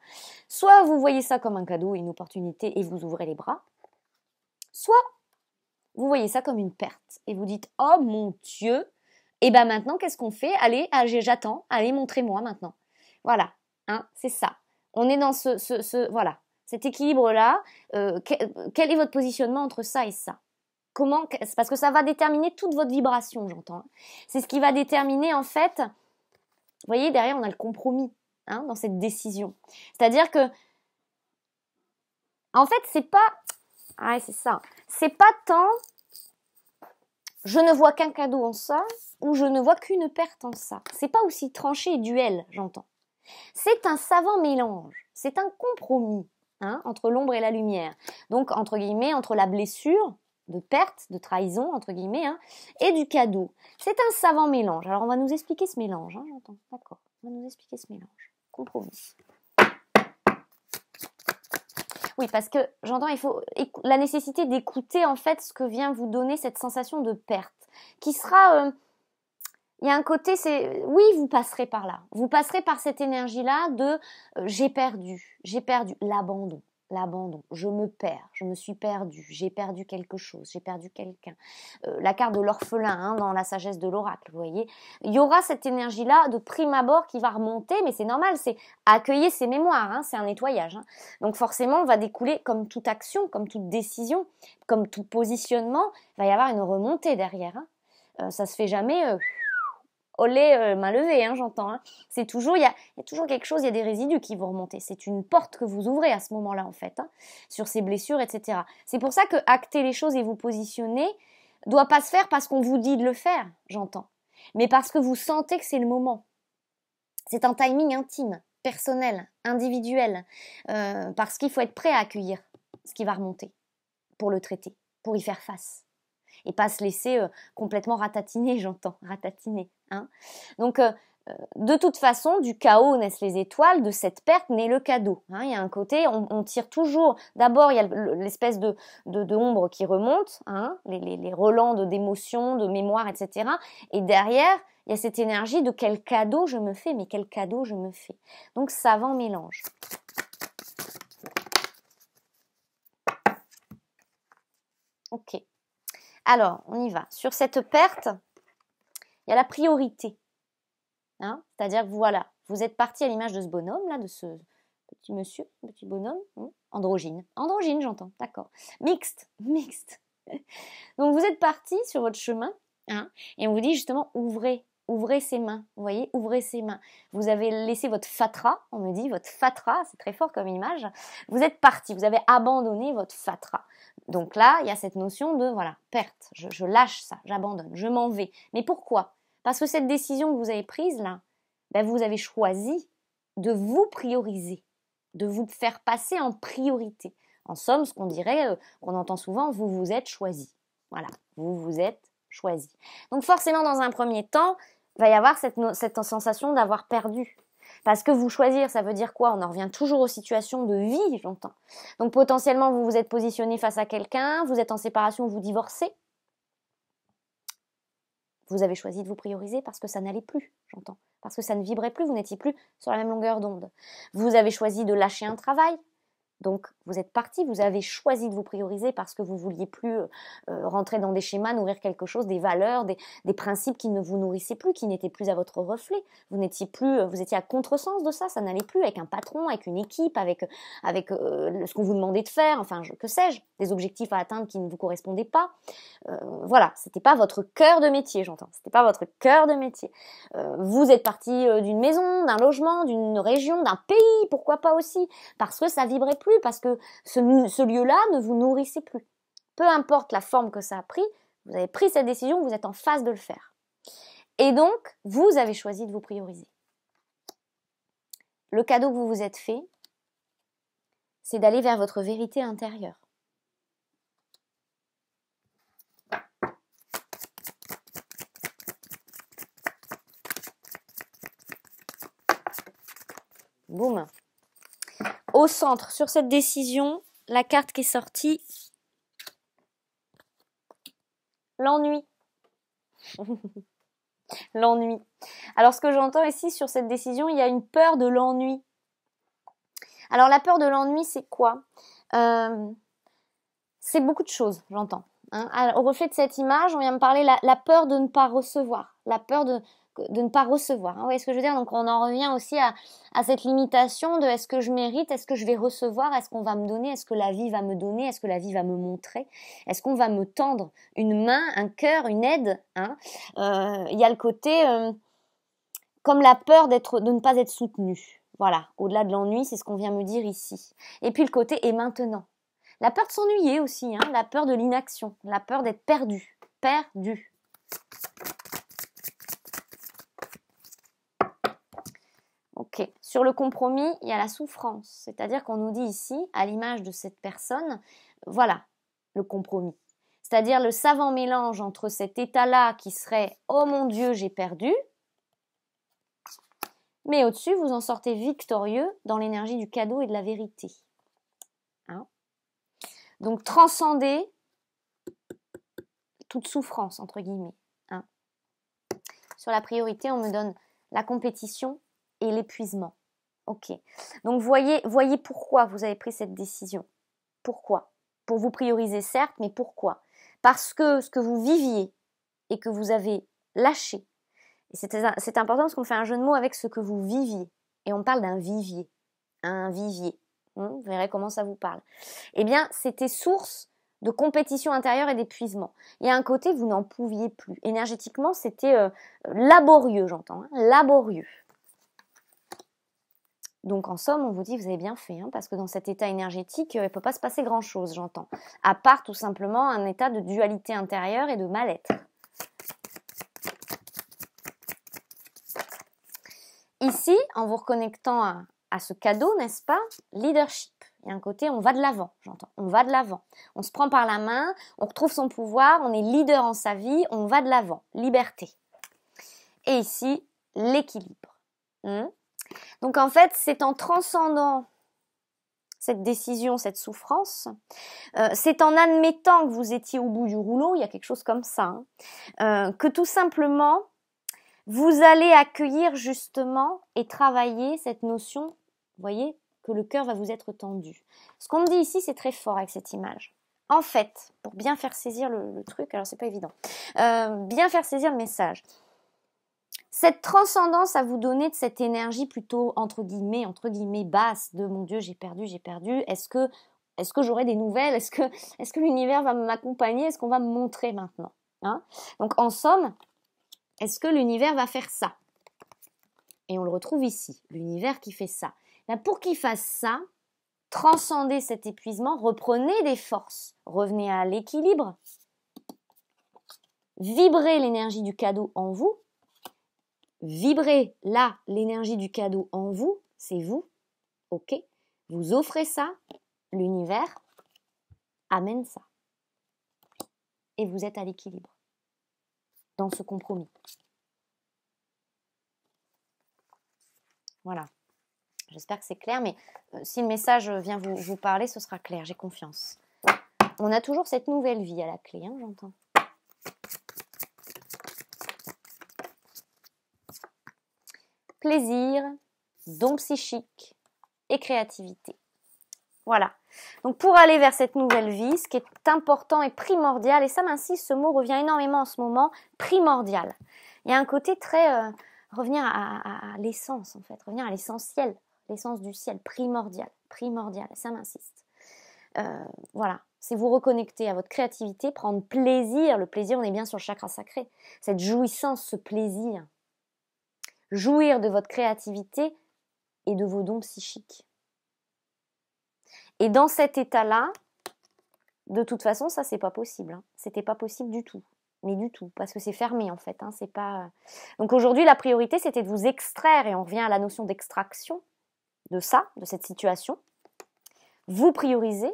Soit vous voyez ça comme un cadeau, une opportunité et vous ouvrez les bras. Soit vous voyez ça comme une perte et vous dites Oh mon Dieu Et eh ben maintenant, qu'est-ce qu'on fait Allez, ah, j'attends, allez, montrez-moi maintenant. Voilà, hein, c'est ça. On est dans ce, voilà, cet équilibre-là. Euh, euh, quel est votre positionnement entre ça et ça Comment Parce que ça va déterminer toute votre vibration, j'entends. Hein. C'est ce qui va déterminer en fait vous voyez, derrière, on a le compromis. Hein, dans cette décision. C'est-à-dire que, en fait, c'est pas, ah c'est ça, c'est pas tant je ne vois qu'un cadeau en ça ou je ne vois qu'une perte en ça. C'est pas aussi tranché et duel, j'entends. C'est un savant mélange, c'est un compromis hein, entre l'ombre et la lumière. Donc, entre guillemets, entre la blessure de perte, de trahison, entre guillemets, hein, et du cadeau. C'est un savant mélange. Alors, on va nous expliquer ce mélange, j'entends. D'accord, on va nous expliquer ce mélange. Oui, parce que j'entends, il faut la nécessité d'écouter en fait ce que vient vous donner cette sensation de perte, qui sera, euh, il y a un côté, c'est oui, vous passerez par là, vous passerez par cette énergie là de euh, j'ai perdu, j'ai perdu l'abandon, l'abandon. Je me perds, je me suis perdue, j'ai perdu quelque chose, j'ai perdu quelqu'un. Euh, la carte de l'orphelin hein, dans la sagesse de l'oracle, vous voyez. Il y aura cette énergie-là de prime abord qui va remonter, mais c'est normal, c'est accueillir ses mémoires, hein, c'est un nettoyage. Hein. Donc forcément, on va découler comme toute action, comme toute décision, comme tout positionnement, il va y avoir une remontée derrière. Euh, ça se fait jamais. Euh, olé, euh, main levée, hein, j'entends. Hein. C'est toujours, il y, a, toujours quelque chose, il y a des résidus qui vont remonter. C'est une porte que vous ouvrez à ce moment-là, en fait, hein, sur ces blessures, etc. C'est pour ça que acter les choses et vous positionner doit pas se faire parce qu'on vous dit de le faire, j'entends, mais parce que vous sentez que c'est le moment. C'est un timing intime, personnel, individuel, euh, parce qu'il faut être prêt à accueillir ce qui va remonter pour le traiter, pour y faire face et pas se laisser euh, complètement ratatiner, j'entends, ratatiner. Hein. Donc, euh, euh, de toute façon, du chaos naissent les étoiles, de cette perte naît le cadeau. Hein. il y a un côté, on, tire toujours. D'abord, il y a l'espèce de, qui remonte, hein, les, les, relents d'émotions, de mémoire, etc. Et derrière, il y a cette énergie de quel cadeau je me fais, mais quel cadeau je me fais. Donc, savant mélange. Ok. Alors, on y va. Sur cette perte, il y a la priorité. Hein C'est-à-dire que voilà, vous êtes parti à l'image de ce bonhomme, là, de ce petit monsieur, petit bonhomme, hein? androgyne. Androgyne, j'entends, d'accord. Mixte, mixte. Donc vous êtes parti sur votre chemin, hein, et on vous dit justement, ouvrez, ouvrez ses mains, vous voyez, ouvrez ses mains. Vous avez laissé votre fatra, on me dit, votre fatra, c'est très fort comme image. Vous êtes parti, vous avez abandonné votre fatra. Donc là, il y a cette notion de, voilà, perte, je lâche ça, j'abandonne, je m'en vais. Mais pourquoi parce que cette décision que vous avez prise là, ben vous avez choisi de vous prioriser, de vous faire passer en priorité. En somme, ce qu'on dirait, euh, qu'on entend souvent, vous vous êtes choisi. Voilà, vous vous êtes choisi. Donc forcément, dans un premier temps, il va y avoir cette, cette sensation d'avoir perdu. Parce que vous choisir, ça veut dire quoi On en revient toujours aux situations de vie, j'entends. Donc potentiellement, vous vous êtes positionné face à quelqu'un, vous êtes en séparation, vous divorcez. Vous avez choisi de vous prioriser parce que ça n'allait plus, j'entends. Parce que ça ne vibrait plus, vous n'étiez plus sur la même longueur d'onde. Vous avez choisi de lâcher un travail donc vous êtes parti, vous avez choisi de vous prioriser parce que vous vouliez plus euh, euh, rentrer dans des schémas, nourrir quelque chose, des valeurs, des, principes qui ne vous nourrissaient plus, qui n'étaient plus à votre reflet. Vous n'étiez plus, euh, vous étiez à contresens de ça, ça n'allait plus avec un patron, avec une équipe, avec avec ce qu'on vous demandait de faire, enfin je, que sais-je, des objectifs à atteindre qui ne vous correspondaient pas. Euh, voilà, c'était pas votre cœur de métier, j'entends. C'était pas votre cœur de métier. vous êtes parti d'une maison, d'un logement, d'une région, d'un pays, pourquoi pas aussi, parce que ça vibrait plus parce que ce, ce lieu-là ne vous nourrissait plus. Peu importe la forme que ça a pris, vous avez pris cette décision, vous êtes en phase de le faire. Et donc, vous avez choisi de vous prioriser. Le cadeau que vous vous êtes fait, c'est d'aller vers votre vérité intérieure. Boum au centre, sur cette décision, la carte qui est sortie, l'ennui. l'ennui. Alors ce que j'entends ici sur cette décision, il y a une peur de l'ennui. Alors la peur de l'ennui, c'est quoi euh, C'est beaucoup de choses, j'entends. Hein. Au reflet de cette image, on vient me parler de la peur de ne pas recevoir, la peur de, de ne pas recevoir. Hein. vous voyez ce que je veux dire Donc on en revient aussi à, cette limitation de est-ce que je mérite, est-ce que je vais recevoir, est-ce qu'on va me donner, est-ce que la vie va me donner, est-ce que la vie va me montrer, est-ce qu'on va me tendre une main, un cœur, une aide. Hein? Euh, il y a le côté euh, comme la peur d'être, de ne pas être soutenu. Voilà, au-delà de l'ennui, c'est ce qu'on vient me dire ici. Et puis le côté est maintenant. La peur de s'ennuyer aussi, hein. la peur de l'inaction, la peur d'être perdu, perdu. Ok. Sur le compromis, il y a la souffrance. C'est-à-dire qu'on nous dit ici, à l'image de cette personne, voilà le compromis. C'est-à-dire le savant mélange entre cet état-là qui serait Oh mon Dieu, j'ai perdu, mais au-dessus, vous en sortez victorieux dans l'énergie du cadeau et de la vérité. Hein Donc transcendez toute souffrance, entre guillemets. Hein Sur la priorité, on me donne la compétition et l'épuisement. Ok. Donc voyez, voyez pourquoi vous avez pris cette décision. Pourquoi Pour vous prioriser, certes, mais pourquoi Parce que ce que vous viviez et que vous avez lâché, c'est important parce qu'on fait un jeu de mots avec ce que vous viviez. Et on parle d'un vivier. Un vivier. Hmm? vous verrez comment ça vous parle. Eh bien, c'était source de compétition intérieure et d'épuisement. Il y a un côté, vous n'en pouviez plus. Énergétiquement, c'était euh, laborieux, j'entends, hein. laborieux. Donc en somme, on vous dit, vous avez bien fait, hein, parce que dans cet état énergétique, euh, il ne peut pas se passer grand-chose, j'entends, à part tout simplement un état de dualité intérieure et de mal-être. Ici, en vous reconnectant à, ce cadeau, n'est-ce pas Leadership. Il y a un côté, on va de l'avant, j'entends. On va de l'avant. On se prend par la main, on retrouve son pouvoir, on est leader en sa vie, on va de l'avant. Liberté. Et ici, l'équilibre. Hmm? Donc en fait, c'est en transcendant cette décision, cette souffrance, euh, c'est en admettant que vous étiez au bout du rouleau, il y a quelque chose comme ça, hein, euh, que tout simplement, vous allez accueillir justement et travailler cette notion, vous voyez, que le cœur va vous être tendu. Ce qu'on me dit ici, c'est très fort avec cette image. En fait, pour bien faire saisir le, truc, alors c'est pas évident, euh, bien faire saisir le message, cette transcendance à vous donner de cette énergie plutôt entre guillemets entre guillemets basse de mon dieu j'ai perdu j'ai perdu est-ce que est-ce que j'aurai des nouvelles est-ce que que l'univers va m'accompagner est-ce qu'on va me montrer maintenant hein donc en somme est-ce que l'univers va faire ça et on le retrouve ici l'univers qui fait ça pour qu'il fasse ça transcendez cet épuisement reprenez des forces revenez à l'équilibre vibrez l'énergie du cadeau en vous vibrez là l'énergie du cadeau en vous, c'est vous, ok Vous offrez ça, l'univers amène ça. Et vous êtes à l'équilibre dans ce compromis. Voilà. J'espère que c'est clair, mais euh, si le message vient vous, parler, ce sera clair, j'ai confiance. On a toujours cette nouvelle vie à la clé, hein, j'entends. plaisir, don psychique et créativité. Voilà. Donc pour aller vers cette nouvelle vie, ce qui est important et primordial, et ça m'insiste, ce mot revient énormément en ce moment, primordial. Il y a un côté très euh, revenir à, l'essence en fait, revenir à l'essentiel, l'essence du ciel, primordial, primordial, ça m'insiste. Euh, voilà, c'est vous reconnecter à votre créativité, prendre plaisir, le plaisir on est bien sur le chakra sacré, cette jouissance, ce plaisir, jouir de votre créativité et de vos dons psychiques. Et dans cet état-là, de toute façon, ça c'est pas possible. Hein. C'était pas possible du tout, mais du tout, parce que c'est fermé en fait. Hein. C'est pas. Euh. Donc aujourd'hui, la priorité c'était de vous extraire et on revient à la notion d'extraction de ça, de cette situation. Vous prioriser,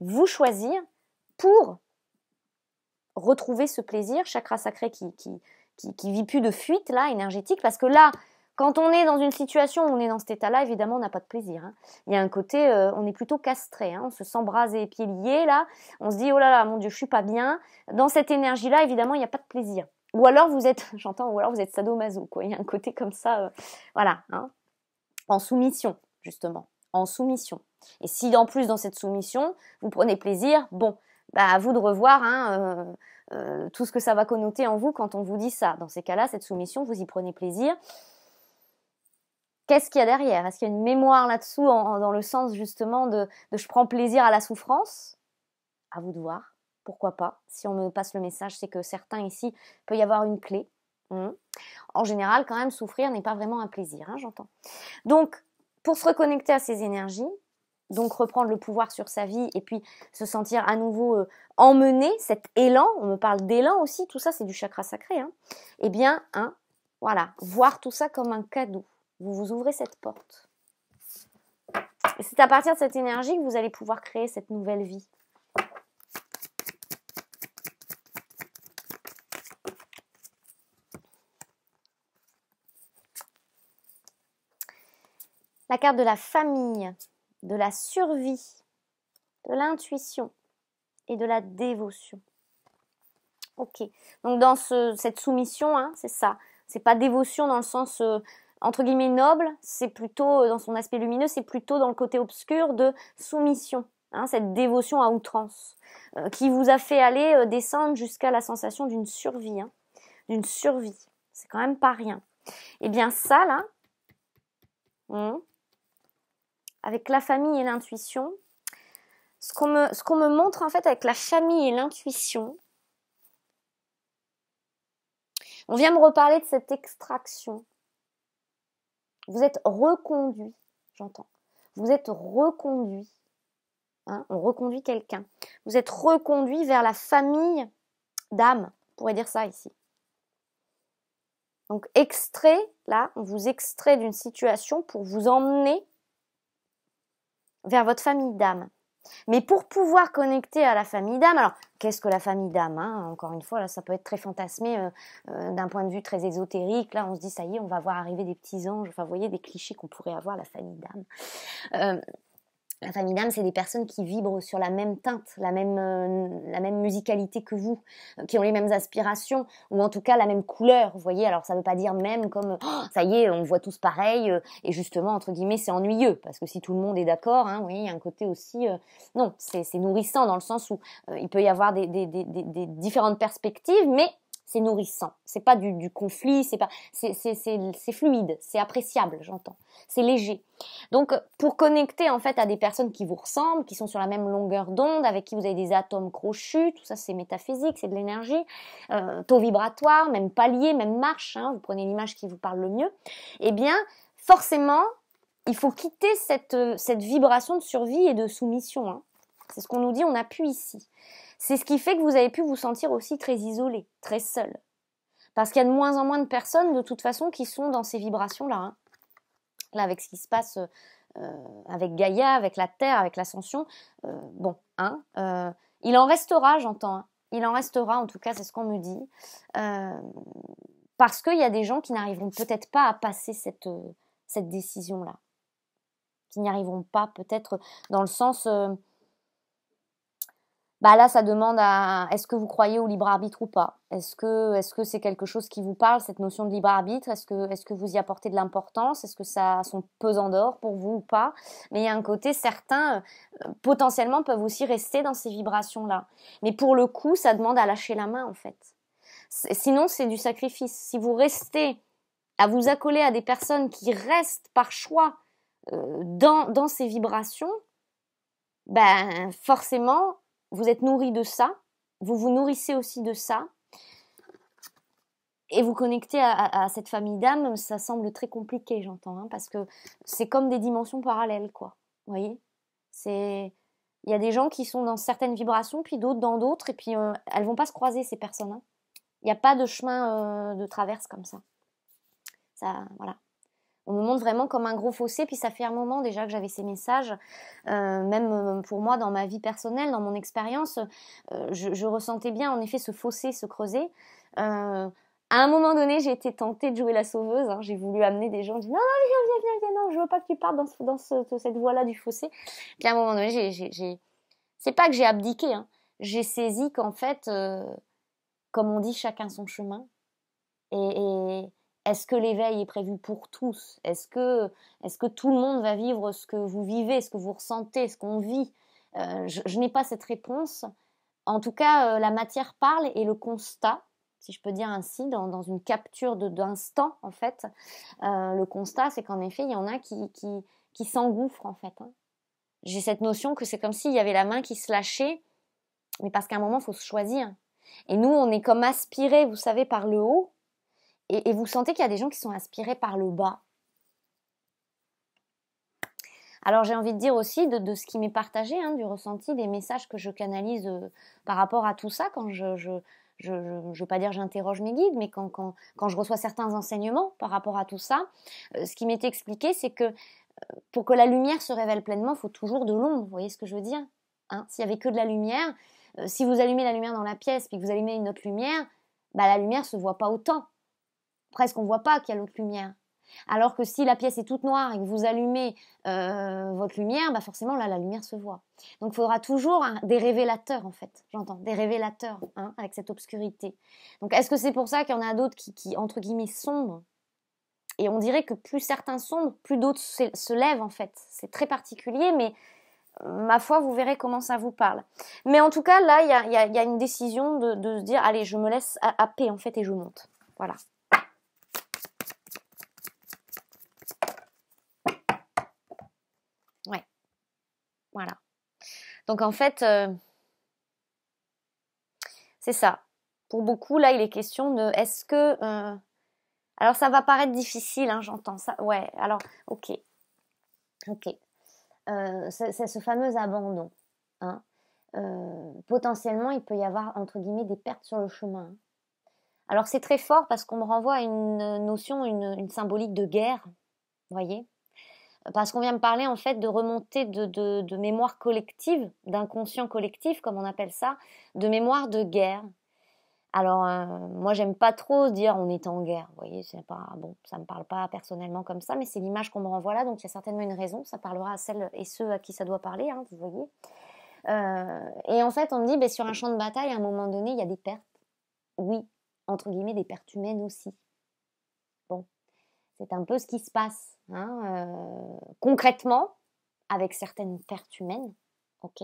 vous choisir pour retrouver ce plaisir chakra sacré qui, qui, vit plus de fuite là énergétique parce que là, quand on est dans une situation où on est dans cet état-là, évidemment, on n'a pas de plaisir. Hein. Il y a un côté, euh, on est plutôt castré. Hein. On se sent brasé et pieds liés, là. On se dit, oh là là, mon Dieu, je suis pas bien. Dans cette énergie-là, évidemment, il n'y a pas de plaisir. Ou alors vous êtes, j'entends, ou alors vous êtes sadomaso, quoi. Il y a un côté comme ça, euh, voilà, hein. en soumission, justement. En soumission. Et si, en plus, dans cette soumission, vous prenez plaisir, bon, bah, à vous de revoir, hein. Euh, euh, tout ce que ça va connoter en vous quand on vous dit ça. Dans ces cas-là, cette soumission, vous y prenez plaisir. Qu'est-ce qu'il y a derrière Est-ce qu'il y a une mémoire là-dessous dans le sens justement de, je prends plaisir à la souffrance À vous de voir. Pourquoi pas Si on me passe le message, c'est que certains ici peut y avoir une clé. Hmm? En général, quand même, souffrir n'est pas vraiment un plaisir, hein, j'entends. Donc, pour se reconnecter à ces énergies, donc reprendre le pouvoir sur sa vie et puis se sentir à nouveau euh, emmené, cet élan, on me parle d'élan aussi, tout ça c'est du chakra sacré, hein. eh bien, hein, voilà, voir tout ça comme un cadeau. Vous vous ouvrez cette porte. Et c'est à partir de cette énergie que vous allez pouvoir créer cette nouvelle vie. La carte de la famille de la survie, de l'intuition et de la dévotion. Ok, donc dans cette soumission, hein, c'est ça. C'est pas dévotion dans le sens euh, entre guillemets noble, c'est plutôt euh, dans son aspect lumineux, c'est plutôt dans le côté obscur de soumission. Hein, cette dévotion à outrance euh, qui vous a fait aller descendre jusqu'à la sensation d'une survie, hein. d'une survie. C'est quand même pas rien. Et eh bien ça là, hmm, avec la famille et l'intuition. Ce qu'on me, montre en fait avec la famille et l'intuition, on vient me reparler de cette extraction. Vous êtes reconduit, j'entends. Vous êtes reconduit. Hein, on reconduit quelqu'un. Vous êtes reconduit vers la famille d'âme. On pourrait dire ça ici. Donc extrait, là, on vous extrait d'une situation pour vous emmener vers votre famille d'âme. Mais pour pouvoir connecter à la famille d'âme, alors qu'est-ce que la famille d'âme hein? Encore une fois, là, ça peut être très fantasmé euh, euh, d'un point de vue très ésotérique. Là, on se dit, ça y est, on va voir arriver des petits anges. Enfin, vous voyez, des clichés qu'on pourrait avoir, la famille d'âme. Euh, la famille d'âme, c'est des personnes qui vibrent sur la même teinte, la même, euh, la même musicalité que vous, euh, qui ont les mêmes aspirations, ou en tout cas la même couleur, vous voyez. Alors ça ne veut pas dire même comme oh, ça y est, on voit tous pareil, euh, et justement, entre guillemets, c'est ennuyeux, parce que si tout le monde est d'accord, hein, oui, il y a un côté aussi. non, c'est nourrissant dans le sens où il peut y avoir des différentes perspectives, mais c'est nourrissant. C'est pas du, conflit, c'est pas, c'est, fluide, c'est appréciable, j'entends. C'est léger. Donc, euh, pour connecter en fait à des personnes qui vous ressemblent, qui sont sur la même longueur d'onde, avec qui vous avez des atomes crochus, tout ça c'est métaphysique, c'est de l'énergie, euh, taux vibratoire, même palier, même marche. Hein, vous prenez l'image qui vous parle le mieux. Eh bien, forcément, il faut quitter cette, euh, vibration de survie et de soumission. Hein. C'est ce qu'on nous dit, on appuie ici. C'est ce qui fait que vous avez pu vous sentir aussi très isolé, très seul. Parce qu'il y a de moins en moins de personnes, de toute façon, qui sont dans ces vibrations-là. Hein. Là, avec ce qui se passe euh, euh, avec Gaïa, avec la Terre, avec l'ascension, euh, bon, hein, il en restera, j'entends. Hein. Il en restera, en tout cas, c'est ce qu'on me dit. parce qu'il y a des gens qui n'arriveront peut-être pas à passer cette, cette décision-là. Qui n'y arriveront pas, peut-être, dans le sens bah là, ça demande à est-ce que vous croyez au libre arbitre ou pas Est-ce que est-ce que c'est quelque chose qui vous parle cette notion de libre arbitre Est-ce que est-ce que vous y apportez de l'importance Est-ce que ça a son pesant d'or pour vous ou pas Mais il y a un côté certains euh, potentiellement peuvent aussi rester dans ces vibrations là. Mais pour le coup, ça demande à lâcher la main en fait. Sinon, c'est du sacrifice. Si vous restez à vous accoler à des personnes qui restent par choix euh, dans, dans ces vibrations, ben forcément, vous êtes nourri de ça, vous vous nourrissez aussi de ça, et vous connectez à, cette famille d'âmes, ça semble très compliqué, j'entends, hein, parce que c'est comme des dimensions parallèles, quoi. Vous voyez C'est il y a des gens qui sont dans certaines vibrations, puis d'autres dans d'autres, et puis euh, elles ne vont pas se croiser ces personnes. Hein. Il n'y a pas de chemin euh, de traverse comme ça. Ça, voilà on me montre vraiment comme un gros fossé. Puis ça fait un moment déjà que j'avais ces messages, euh, même euh, pour moi dans ma vie personnelle, dans mon expérience, euh, je, ressentais bien en effet ce fossé se creuser. à un moment donné, j'ai été tentée de jouer la sauveuse. Hein. J'ai voulu amener des gens. J'ai dit non, non, viens, viens, viens, viens, non, je veux pas que tu partes dans, cette voie-là du fossé. Puis à un moment donné, j'ai, c'est pas que j'ai abdiqué. Hein. J'ai saisi qu'en fait, comme on dit, chacun son chemin. et est-ce que l'éveil est prévu pour tous Est-ce que, que tout le monde va vivre ce que vous vivez, ce que vous ressentez, ce qu'on vit euh, Je, n'ai pas cette réponse. En tout cas, euh, la matière parle et le constat, si je peux dire ainsi, dans, une capture d'instant, en fait, euh, le constat, c'est qu'en effet, il y en a qui, qui, s'engouffrent, en fait. Hein. J'ai cette notion que c'est comme s'il y avait la main qui se lâchait, mais parce qu'à un moment, il faut se choisir. Et nous, on est comme aspirés, vous savez, par le haut, et, vous sentez qu'il y a des gens qui sont inspirés par le bas. Alors j'ai envie de dire aussi de, ce qui m'est partagé, hein, du ressenti, des messages que je canalise euh, par rapport à tout ça quand je, je je ne veux pas dire j'interroge mes guides, mais quand, quand, quand, je reçois certains enseignements par rapport à tout ça, euh, ce qui m'était expliqué, c'est que euh, pour que la lumière se révèle pleinement, il faut toujours de l'ombre. Vous voyez ce que je veux dire hein. S'il n'y avait que de la lumière, si vous allumez la lumière dans la pièce puis que vous allumez une autre lumière, bah, la lumière ne se voit pas autant presque on voit pas qu'il y a l'autre lumière. Alors que si la pièce est toute noire et que vous allumez euh, votre lumière, bah forcément là la lumière se voit. Donc il faudra toujours des révélateurs en fait, j'entends, des révélateurs hein, avec cette obscurité. Donc est-ce que c'est pour ça qu'il y en a d'autres qui, qui, entre guillemets sombrent Et on dirait que plus certains sombrent, plus d'autres se, lèvent en fait. C'est très particulier, mais ma foi, vous verrez comment ça vous parle. Mais en tout cas, là, il y a, une décision de, se dire, allez, je me laisse à paix, en fait et je monte. Voilà. Voilà. Donc en fait, euh, c'est ça. Pour beaucoup, là, il est question de est-ce que... Euh, alors ça va paraître difficile, hein, j'entends ça. Ouais, alors, ok. Ok. Euh, c'est ce fameux abandon. Hein. potentiellement, il peut y avoir, entre guillemets, des pertes sur le chemin. Hein. Alors c'est très fort parce qu'on me renvoie à une notion, une, une symbolique de guerre, vous voyez parce qu'on vient me parler en fait de remonter de, mémoire collective, d'inconscient collectif comme on appelle ça, de mémoire de guerre. Alors euh, moi j'aime pas trop dire on est en guerre, vous voyez, c'est pas bon, ça me parle pas personnellement comme ça, mais c'est l'image qu'on me renvoie là, donc il y a certainement une raison, ça parlera à celles et ceux à qui ça doit parler, hein, vous voyez. Euh, et en fait on me dit, ben, sur un champ de bataille, à un moment donné, il y a des pertes. Oui, entre guillemets des pertes humaines aussi. C'est un peu ce qui se passe hein, euh, concrètement avec certaines pertes humaines, ok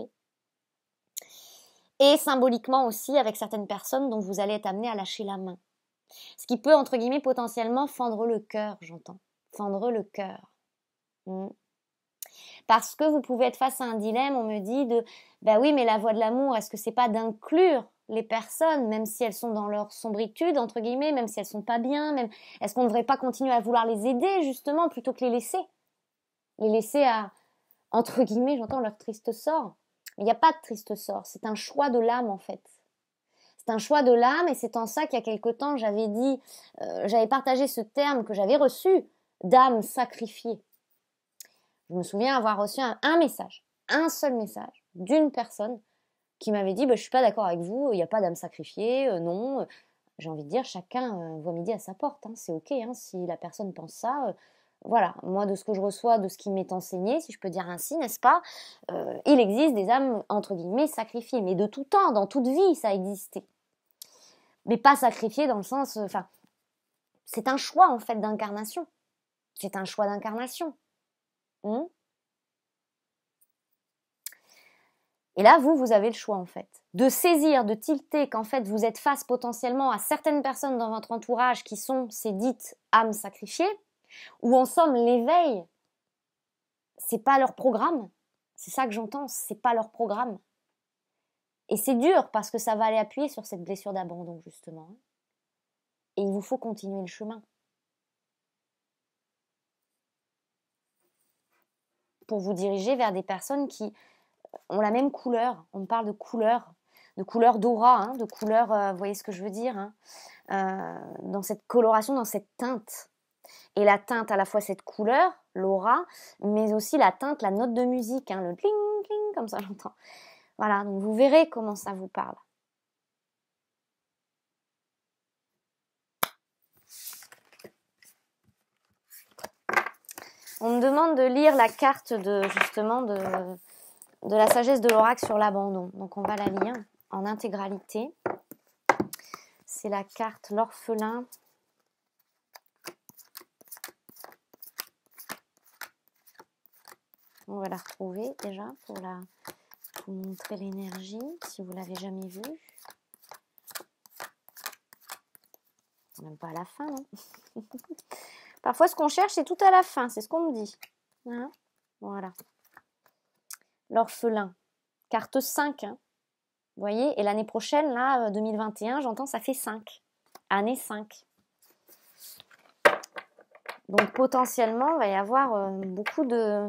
Et symboliquement aussi avec certaines personnes dont vous allez être amené à lâcher la main. Ce qui peut, entre guillemets, potentiellement fendre le cœur, j'entends. Fendre le cœur. Hmm. Parce que vous pouvez être face à un dilemme, on me dit de, Ben oui, mais la voie de l'amour, est-ce que c'est pas d'inclure les personnes, même si elles sont dans leur sombritude, entre guillemets, même si elles sont pas bien, même est-ce qu'on ne devrait pas continuer à vouloir les aider justement plutôt que les laisser Les laisser à, entre guillemets, j'entends leur triste sort. Il n'y a pas de triste sort, c'est un choix de l'âme en fait. C'est un choix de l'âme et c'est en ça qu'il y a quelque temps j'avais dit, euh, j'avais partagé ce terme que j'avais reçu d'âme sacrifiée. Je me souviens avoir reçu un message, un seul message d'une personne qui m'avait dit bah, Je suis pas d'accord avec vous, il n'y a pas d'âme sacrifiée, euh, non. Euh, j'ai envie de dire Chacun euh, voit midi à sa porte, hein, c'est ok. Hein, si la personne pense ça, voilà, moi de ce que je reçois, de ce qui m'est enseigné, si je peux dire ainsi, n'est-ce pas Il existe des âmes, entre guillemets, sacrifiées, mais de tout temps, dans toute vie, ça a existé. Mais pas sacrifiées dans le sens... Enfin, c'est un choix, en fait, d'incarnation. C'est un choix d'incarnation. Mmh. Et là, vous, vous avez le choix en fait. De saisir, de tilter qu'en fait vous êtes face potentiellement à certaines personnes dans votre entourage qui sont ces dites âmes sacrifiées, ou en somme l'éveil, c'est pas leur programme. C'est ça que j'entends, c'est pas leur programme. Et c'est dur parce que ça va aller appuyer sur cette blessure d'abandon justement. Et il vous faut continuer le chemin. Pour vous diriger vers des personnes qui, ont la même couleur. On parle de couleur, de couleur d'aura, hein, de couleur, euh, vous voyez ce que je veux dire, hein, euh, dans cette coloration, dans cette teinte. Et la teinte, à la fois cette couleur, l'aura, mais aussi la teinte, la note de musique, hein, le cling, cling, comme ça j'entends. Voilà, donc vous verrez comment ça vous parle. On me demande de lire la carte de justement de, de la sagesse de l'oracle sur l'abandon. Donc on va la lire en intégralité. C'est la carte l'orphelin. On va la retrouver déjà pour la montrer l'énergie si vous l'avez jamais vue. Même pas à la fin, non hein. Parfois, ce qu'on cherche, c'est tout à la fin, c'est ce qu'on me dit. Hein. voilà l'orphelin. Carte 5. Hein. Vous voyez Et l'année prochaine, là, 2021, euh, j'entends, ça fait 5. Année 5. Donc potentiellement, il va y avoir euh, beaucoup de...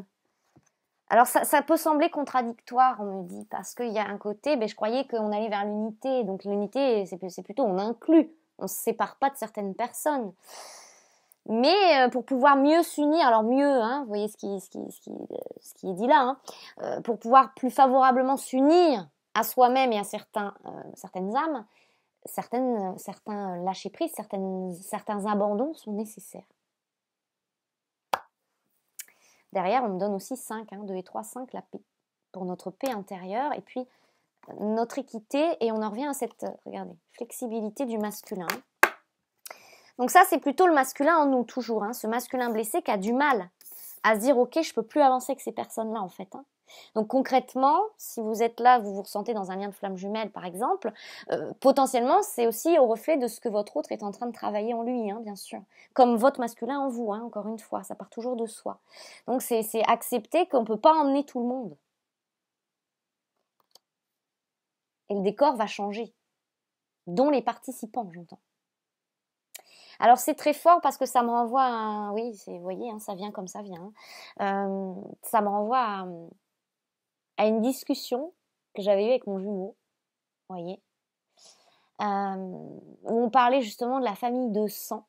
Alors ça, ça, peut sembler contradictoire, on me dit, parce qu'il y a un côté, mais ben, je croyais qu'on allait vers l'unité. Donc l'unité, c'est plutôt on inclut, on ne se sépare pas de certaines personnes mais euh, pour pouvoir mieux s'unir, alors mieux, hein, vous voyez euh, ce qui, est dit là, hein, euh, pour pouvoir plus favorablement s'unir à soi-même et à certaines âmes, certains lâcher pris certains abandons sont nécessaires. Derrière, on me donne aussi 5, 2 hein, et 3, 5, la paix, pour notre paix intérieure, et puis notre équité, et on en revient à cette, regardez, flexibilité du masculin. Donc ça, c'est plutôt le masculin en nous toujours, hein. ce masculin blessé qui a du mal à se dire ok, je peux plus avancer avec ces personnes-là en fait. Hein. Donc concrètement, si vous êtes là, vous vous ressentez dans un lien de flamme jumelle par exemple, euh, potentiellement c'est aussi au reflet de ce que votre autre est en train de travailler en lui, hein, bien sûr, comme votre masculin en vous, encore une fois, ça part toujours de soi. Donc c'est accepter qu'on ne peut pas emmener tout le monde. Et le décor va changer, dont les participants, j'entends. Alors c'est très fort parce que ça me renvoie à... Oui, vous voyez, hein, ça vient comme ça vient. Hein. Euh, ça me renvoie à, une discussion que j'avais eue avec mon jumeau, vous voyez, euh, où on parlait justement de la famille de sang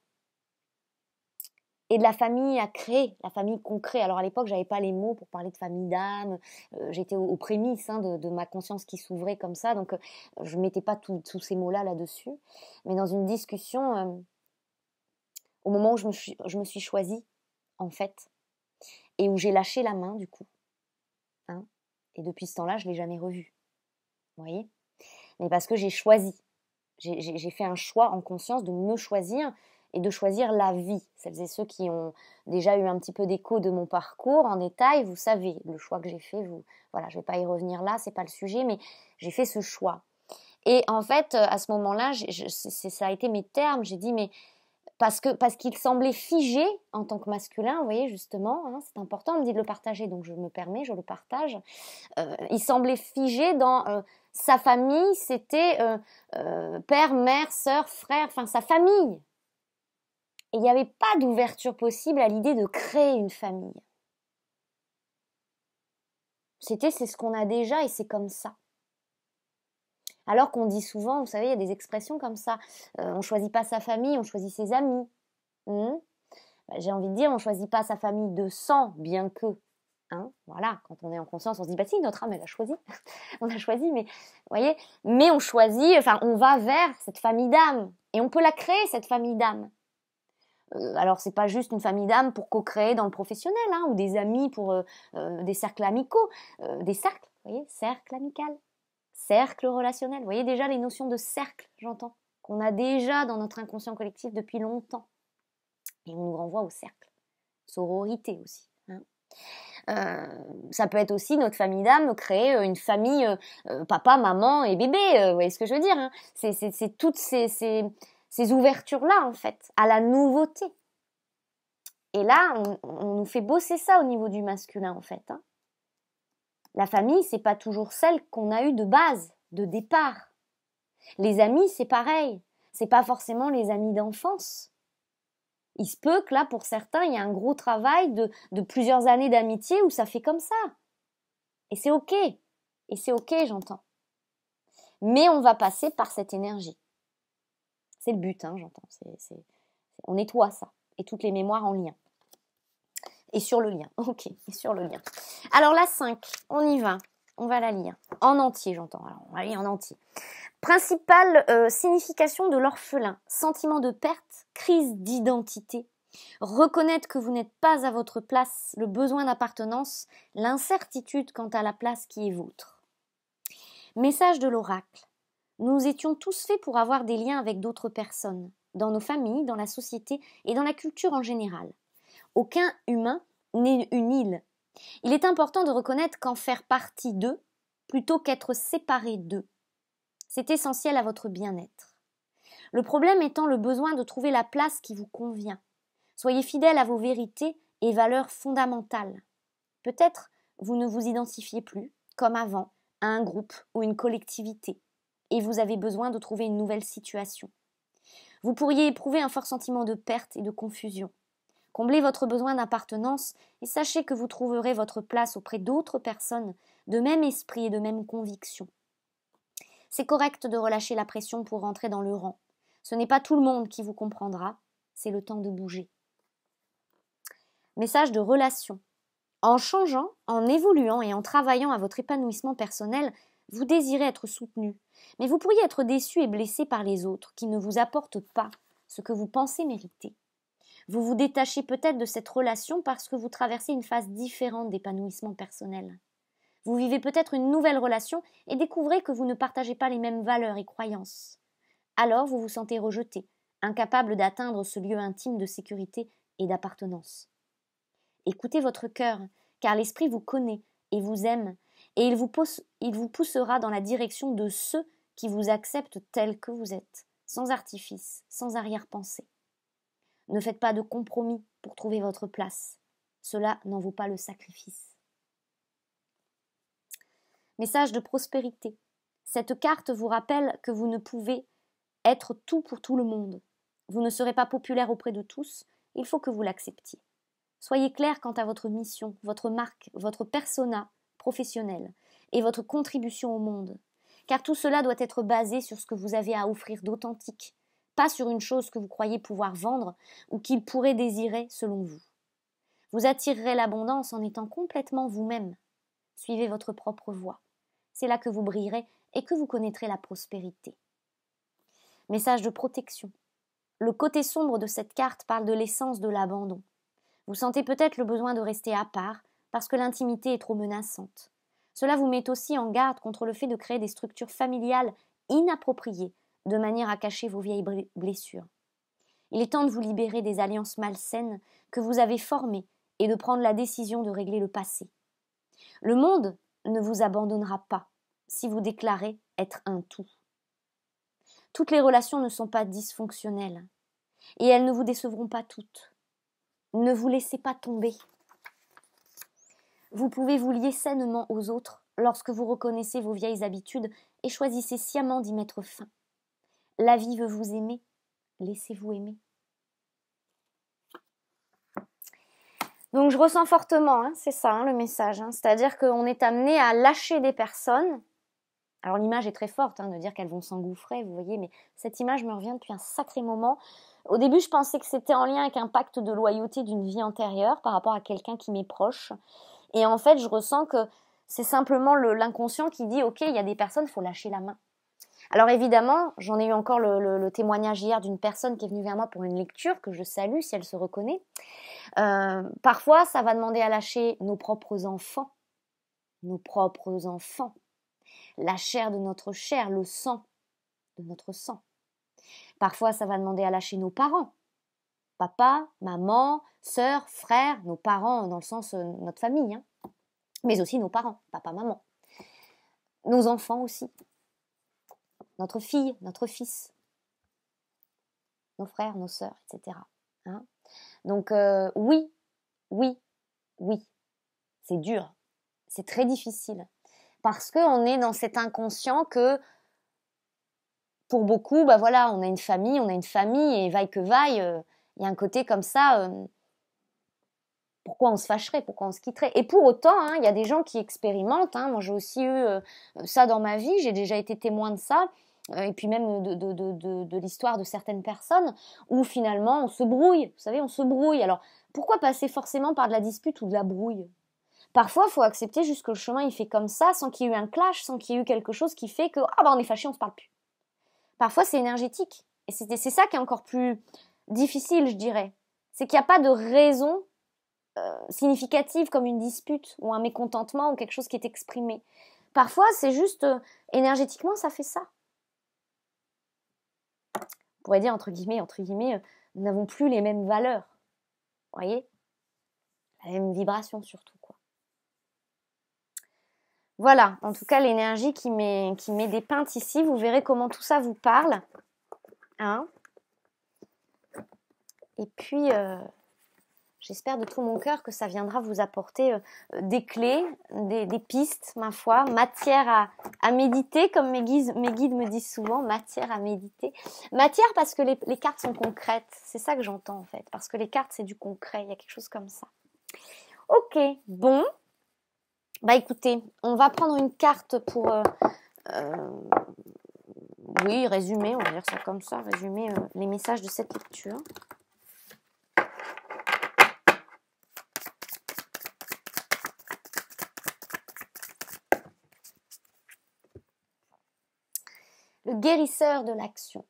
et de la famille à créer, la famille qu'on Alors à l'époque, j'avais pas les mots pour parler de famille d'âme. Euh, j'étais aux, prémices hein, de, ma conscience qui s'ouvrait comme ça, donc je je mettais pas tous ces mots-là là-dessus. Mais dans une discussion, au moment où je me suis, je me suis choisie, en fait, et où j'ai lâché la main, du coup. Hein et depuis ce temps-là, je ne l'ai jamais revue. Vous voyez Mais parce que j'ai choisi. J'ai fait un choix en conscience de me choisir et de choisir la vie. Celles et ceux qui ont déjà eu un petit peu d'écho de mon parcours en détail, vous savez le choix que j'ai fait. Vous, voilà, je ne vais pas y revenir là, c'est pas le sujet, mais j'ai fait ce choix. Et en fait, euh, à ce moment-là, ça a été mes termes. J'ai dit, mais parce que parce qu'il semblait figé en tant que masculin, vous voyez justement, hein, c'est important, on me dit de le partager, donc je me permets, je le partage. Euh, il semblait figé dans euh, sa famille, c'était euh, père, mère, sœur, frère, enfin sa famille. Et il n'y avait pas d'ouverture possible à l'idée de créer une famille. C'était c'est ce qu'on a déjà et c'est comme ça. Alors qu'on dit souvent, vous savez, il y a des expressions comme ça. On euh, on choisit pas sa famille, on choisit ses amis. Hmm? Ben, j'ai envie de dire, on choisit pas sa famille de sang, bien que. Hein voilà, quand on est en conscience, on se dit, bah si, notre âme, elle a choisi. on a choisi, mais, vous voyez, mais on choisit, enfin, on va vers cette famille d'âme. Et on peut la créer, cette famille d'âme. Alors, euh, alors, c'est pas juste une famille d'âme pour co-créer dans le professionnel, hein, ou des amis pour euh, des cercles amicaux, des cercles, vous voyez, cercles amical cercle relationnel. Vous voyez déjà les notions de cercle, j'entends, qu'on a déjà dans notre inconscient collectif depuis longtemps. Et on nous renvoie au cercle. Sororité aussi. Hein. Euh, ça peut être aussi notre famille d'âme, créer euh, une famille euh, papa, maman et bébé, vous voyez ce que je veux dire hein. C'est toutes ces, ouvertures-là, en fait, à la nouveauté. Et là, on, nous fait bosser ça au niveau du masculin, en fait. Hein. La famille, c'est pas toujours celle qu'on a eue de base, de départ. Les amis, c'est pareil. C'est pas forcément les amis d'enfance. Il se peut que là, pour certains, il y a un gros travail de, de plusieurs années d'amitié où ça fait comme ça. Et c'est OK. Et c'est OK, j'entends. Mais on va passer par cette énergie. C'est le but, hein, j'entends. On nettoie ça. Et toutes les mémoires en lien. Et sur le lien. Ok, et sur le lien. Alors la 5, on y va. On va la lire. En entier, j'entends. Alors, on va lire en entier. Principale euh, signification de l'orphelin. Sentiment de perte, crise d'identité. Reconnaître que vous n'êtes pas à votre place, le besoin d'appartenance, l'incertitude quant à la place qui est vôtre. Message de l'oracle. Nous étions tous faits pour avoir des liens avec d'autres personnes, dans nos familles, dans la société et dans la culture en général. Aucun humain n'est une île. Il est important de reconnaître qu'en faire partie d'eux, plutôt qu'être séparé d'eux, c'est essentiel à votre bien-être. Le problème étant le besoin de trouver la place qui vous convient. Soyez fidèle à vos vérités et valeurs fondamentales. Peut-être vous ne vous identifiez plus, comme avant, à un groupe ou une collectivité, et vous avez besoin de trouver une nouvelle situation. Vous pourriez éprouver un fort sentiment de perte et de confusion. Comblez votre besoin d'appartenance et sachez que vous trouverez votre place auprès d'autres personnes de même esprit et de même conviction. C'est correct de relâcher la pression pour rentrer dans le rang. Ce n'est pas tout le monde qui vous comprendra, c'est le temps de bouger. Message de relation. En changeant, en évoluant et en travaillant à votre épanouissement personnel, vous désirez être soutenu, mais vous pourriez être déçu et blessé par les autres qui ne vous apportent pas ce que vous pensez mériter. Vous vous détachez peut-être de cette relation parce que vous traversez une phase différente d'épanouissement personnel. Vous vivez peut-être une nouvelle relation et découvrez que vous ne partagez pas les mêmes valeurs et croyances. Alors vous vous sentez rejeté, incapable d'atteindre ce lieu intime de sécurité et d'appartenance. Écoutez votre cœur, car l'esprit vous connaît et vous aime, et il vous, poussera dans la direction de ceux qui vous acceptent tels que vous êtes, sans artifice, sans arrière-pensée. Ne faites pas de compromis pour trouver votre place. Cela n'en vaut pas le sacrifice. Message de prospérité. Cette carte vous rappelle que vous ne pouvez être tout pour tout le monde. Vous ne serez pas populaire auprès de tous, il faut que vous l'acceptiez. Soyez clair quant à votre mission, votre marque, votre persona professionnel et votre contribution au monde, car tout cela doit être basé sur ce que vous avez à offrir d'authentique, pas sur une chose que vous croyez pouvoir vendre ou qu'il pourrait désirer selon vous. Vous attirerez l'abondance en étant complètement vous-même. Suivez votre propre voie. C'est là que vous brillerez et que vous connaîtrez la prospérité. Message de protection. Le côté sombre de cette carte parle de l'essence de l'abandon. Vous sentez peut-être le besoin de rester à part parce que l'intimité est trop menaçante. Cela vous met aussi en garde contre le fait de créer des structures familiales inappropriées de manière à cacher vos vieilles blessures. Il est temps de vous libérer des alliances malsaines que vous avez formées et de prendre la décision de régler le passé. Le monde ne vous abandonnera pas si vous déclarez être un tout. Toutes les relations ne sont pas dysfonctionnelles et elles ne vous décevront pas toutes. Ne vous laissez pas tomber. Vous pouvez vous lier sainement aux autres lorsque vous reconnaissez vos vieilles habitudes et choisissez sciemment d'y mettre fin. La vie veut vous aimer. Laissez-vous aimer. Donc je ressens fortement, hein, c'est ça hein, le message. Hein. C'est-à-dire qu'on est amené à lâcher des personnes. Alors l'image est très forte de dire qu'elles vont s'engouffrer, vous voyez, mais cette image me revient depuis un sacré moment. Au début, je pensais que c'était en lien avec un pacte de loyauté d'une vie antérieure par rapport à quelqu'un qui m'est proche. Et en fait, je ressens que c'est simplement l'inconscient qui dit, OK, il y a des personnes, il faut lâcher la main. Alors évidemment, j'en ai eu encore le, témoignage hier d'une personne qui est venue vers moi pour une lecture que je salue si elle se reconnaît. Euh, parfois, ça va demander à lâcher nos propres enfants, nos propres enfants, la chair de notre chair, le sang de notre sang. Parfois, ça va demander à lâcher nos parents, papa, maman, sœur, frère, nos parents dans le sens de euh, notre famille, hein. mais aussi nos parents, papa, maman, nos enfants aussi notre fille, notre fils, nos frères, nos sœurs, etc. Hein. Donc euh, oui, oui, oui, c'est dur, c'est très difficile, parce qu'on est dans cet inconscient que pour beaucoup, bah voilà, on a une famille, on a une famille, et vaille que vaille, euh, il y a un côté comme ça, euh, pourquoi on se fâcherait, pourquoi on se quitterait Et pour autant, hein, il y a des gens qui expérimentent. Hein. moi, j'ai aussi eu euh, ça dans ma vie, j'ai déjà été témoin de ça, euh, et puis même de, l'histoire de certaines personnes, où finalement, on se brouille. Vous savez, on se brouille. Alors, pourquoi passer forcément par de la dispute ou de la brouille Parfois, il faut accepter juste que le chemin, il fait comme ça, sans qu'il y ait eu un clash, sans qu'il y ait eu quelque chose qui fait que, ah ben, on est fâché, on se parle plus. Parfois, c'est énergétique. Et c'est ça qui est encore plus difficile, je dirais. C'est qu'il n'y a pas de raison euh, significative comme une dispute ou un mécontentement ou quelque chose qui est exprimé. Parfois, c'est juste euh, énergétiquement, ça fait ça. On pourrait dire, entre guillemets, entre guillemets, euh, nous n'avons plus les mêmes valeurs. Vous voyez La même vibration surtout, quoi. Voilà, en tout cas, l'énergie qui met, qui des peintes ici, vous verrez comment tout ça vous parle. Hein Et puis, J'espère de tout mon cœur que ça viendra vous apporter euh, des clés, des, pistes, ma foi, matière à, méditer, comme mes guides, me disent souvent, matière à méditer. Matière parce que les, cartes sont concrètes, c'est ça que j'entends en fait, parce que les cartes c'est du concret, il y a quelque chose comme ça. Ok, bon. Bah écoutez, on va prendre une carte pour... Euh, euh, oui, résumer, on va dire ça comme ça, résumer les messages de cette lecture. guérisseur de l'action,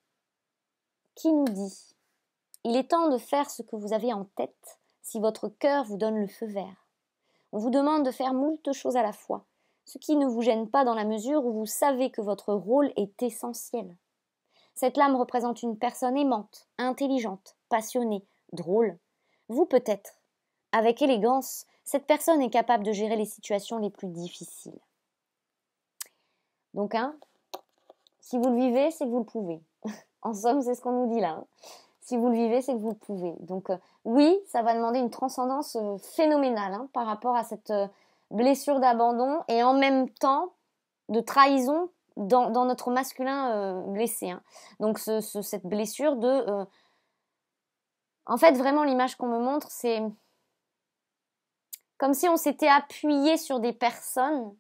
qui nous dit Il est temps de faire ce que vous avez en tête si votre cœur vous donne le feu vert. On vous demande de faire moult choses à la fois, ce qui ne vous gêne pas dans la mesure où vous savez que votre rôle est essentiel. Cette lame représente une personne aimante, intelligente, passionnée, drôle. Vous peut-être. Avec élégance, cette personne est capable de gérer les situations les plus difficiles. Donc, hein, si vous le vivez, c'est que vous le pouvez. en somme, c'est ce qu'on nous dit là. Hein. Si vous le vivez, c'est que vous le pouvez. Donc euh, oui, ça va demander une transcendance euh, phénoménale hein, par rapport à cette euh, blessure d'abandon et en même temps de trahison dans, notre masculin blessé. Hein. Donc cette blessure de... En fait, vraiment, l'image qu'on me montre, c'est comme si on s'était appuyé sur des personnes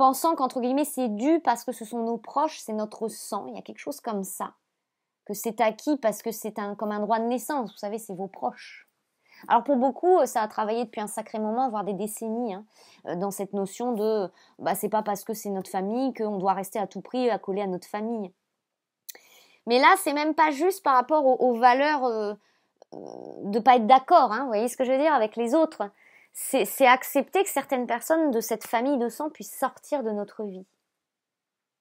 pensant qu'entre guillemets c'est dû parce que ce sont nos proches, c'est notre sang, il y a quelque chose comme ça, que c'est acquis parce que c'est comme un droit de naissance, vous savez, c'est vos proches. Alors pour beaucoup, euh, ça a travaillé depuis un sacré moment, voire des décennies, hein, euh, dans cette notion de bah, c'est pas parce que c'est notre famille qu'on doit rester à tout prix euh, accolé à notre famille. Mais là, c'est même pas juste par rapport aux, valeurs de de pas être d'accord, hein. vous voyez ce que je veux dire, avec les autres c'est accepter que certaines personnes de cette famille de sang puissent sortir de notre vie.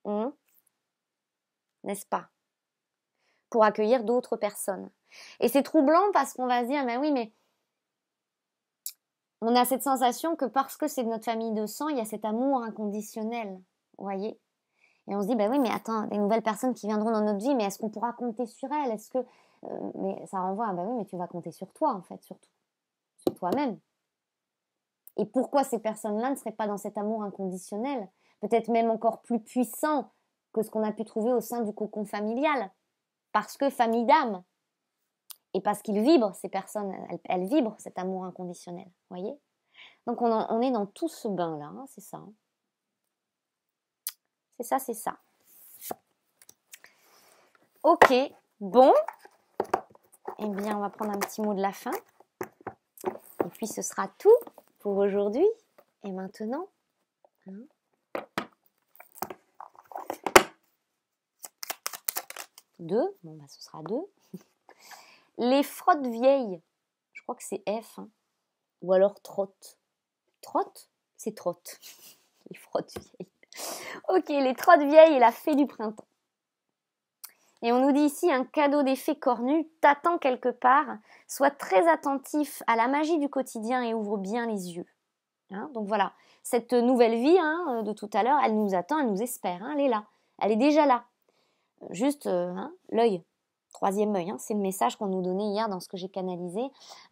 Hum? N'est-ce pas Pour accueillir d'autres personnes. Et c'est troublant parce qu'on va se dire, ben oui, mais on a cette sensation que parce que c'est de notre famille de sang, il y a cet amour inconditionnel, voyez Et on se dit, ben oui, mais attends, des nouvelles personnes qui viendront dans notre vie, mais est-ce qu'on pourra compter sur elles Est-ce que... Euh, mais ça renvoie, ben oui, mais tu vas compter sur toi, en fait, surtout. Sur toi-même. Et pourquoi ces personnes-là ne seraient pas dans cet amour inconditionnel, peut-être même encore plus puissant que ce qu'on a pu trouver au sein du cocon familial, parce que famille d'âme, et parce qu'ils vibrent, ces personnes, elles, vibrent cet amour inconditionnel, voyez Donc on, est dans tout ce bain-là, hein, c'est ça. Hein. C'est ça, c'est ça. Ok, bon. Eh bien, on va prendre un petit mot de la fin. Et puis ce sera tout pour aujourd'hui et maintenant. Hein. deux, bon bah ce sera deux. Les frottes vieilles, je crois que c'est F, hein. ou alors trottes, Trotte C'est trottes, Les frottes vieilles. Ok, les trottes vieilles et la fée du printemps. Et on nous dit ici un cadeau d'effet cornu, t'attend quelque part. Sois très attentif à la magie du quotidien et ouvre bien les yeux. Hein, donc voilà, cette nouvelle vie hein, de tout à l'heure, elle nous attend, elle nous espère. Hein. elle est là, elle est déjà là. Juste euh, l'œil, troisième œil, c'est le message qu'on nous donnait hier dans ce que j'ai canalisé.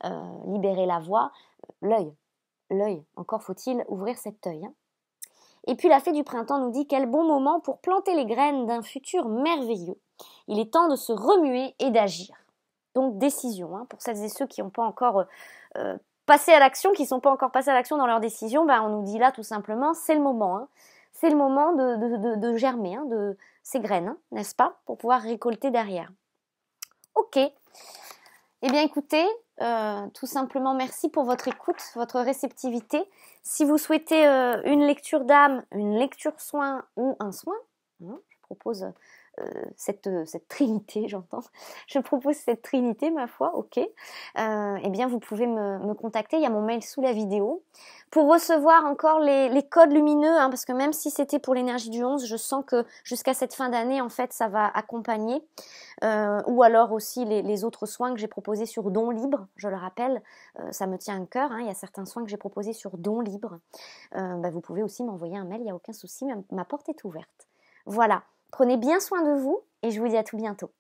Euh, libérer la voix, l'œil, l'œil. Encore faut-il ouvrir cet œil. Et puis la fée du printemps nous dit quel bon moment pour planter les graines d'un futur merveilleux. Il est temps de se remuer et d'agir. Donc décision, hein, pour celles et ceux qui n'ont pas encore euh, euh, passé à l'action, qui ne sont pas encore passés à l'action dans leur décision, ben, on nous dit là tout simplement c'est le moment. Hein. C'est le moment de, germer hein, ces graines, n'est-ce pas, pour pouvoir récolter derrière. Ok. Eh bien écoutez, euh, tout simplement, merci pour votre écoute, votre réceptivité. Si vous souhaitez euh, une lecture d'âme, une lecture soin ou un soin, hein, je propose cette, trinité, j'entends, je propose cette trinité, ma foi, ok, euh, eh bien vous pouvez me, contacter, il y a mon mail sous la vidéo, pour recevoir encore les, codes lumineux, hein, parce que même si c'était pour l'énergie du 11, je sens que jusqu'à cette fin d'année, en fait, ça va accompagner, euh, ou alors aussi les, autres soins que j'ai proposés sur don libre, je le rappelle, euh, ça me tient à cœur, hein. il y a certains soins que j'ai proposés sur don libre, bah, vous pouvez aussi m'envoyer un mail, il n'y a aucun souci, ma porte est ouverte. Voilà. Prenez bien soin de vous et je vous dis à tout bientôt.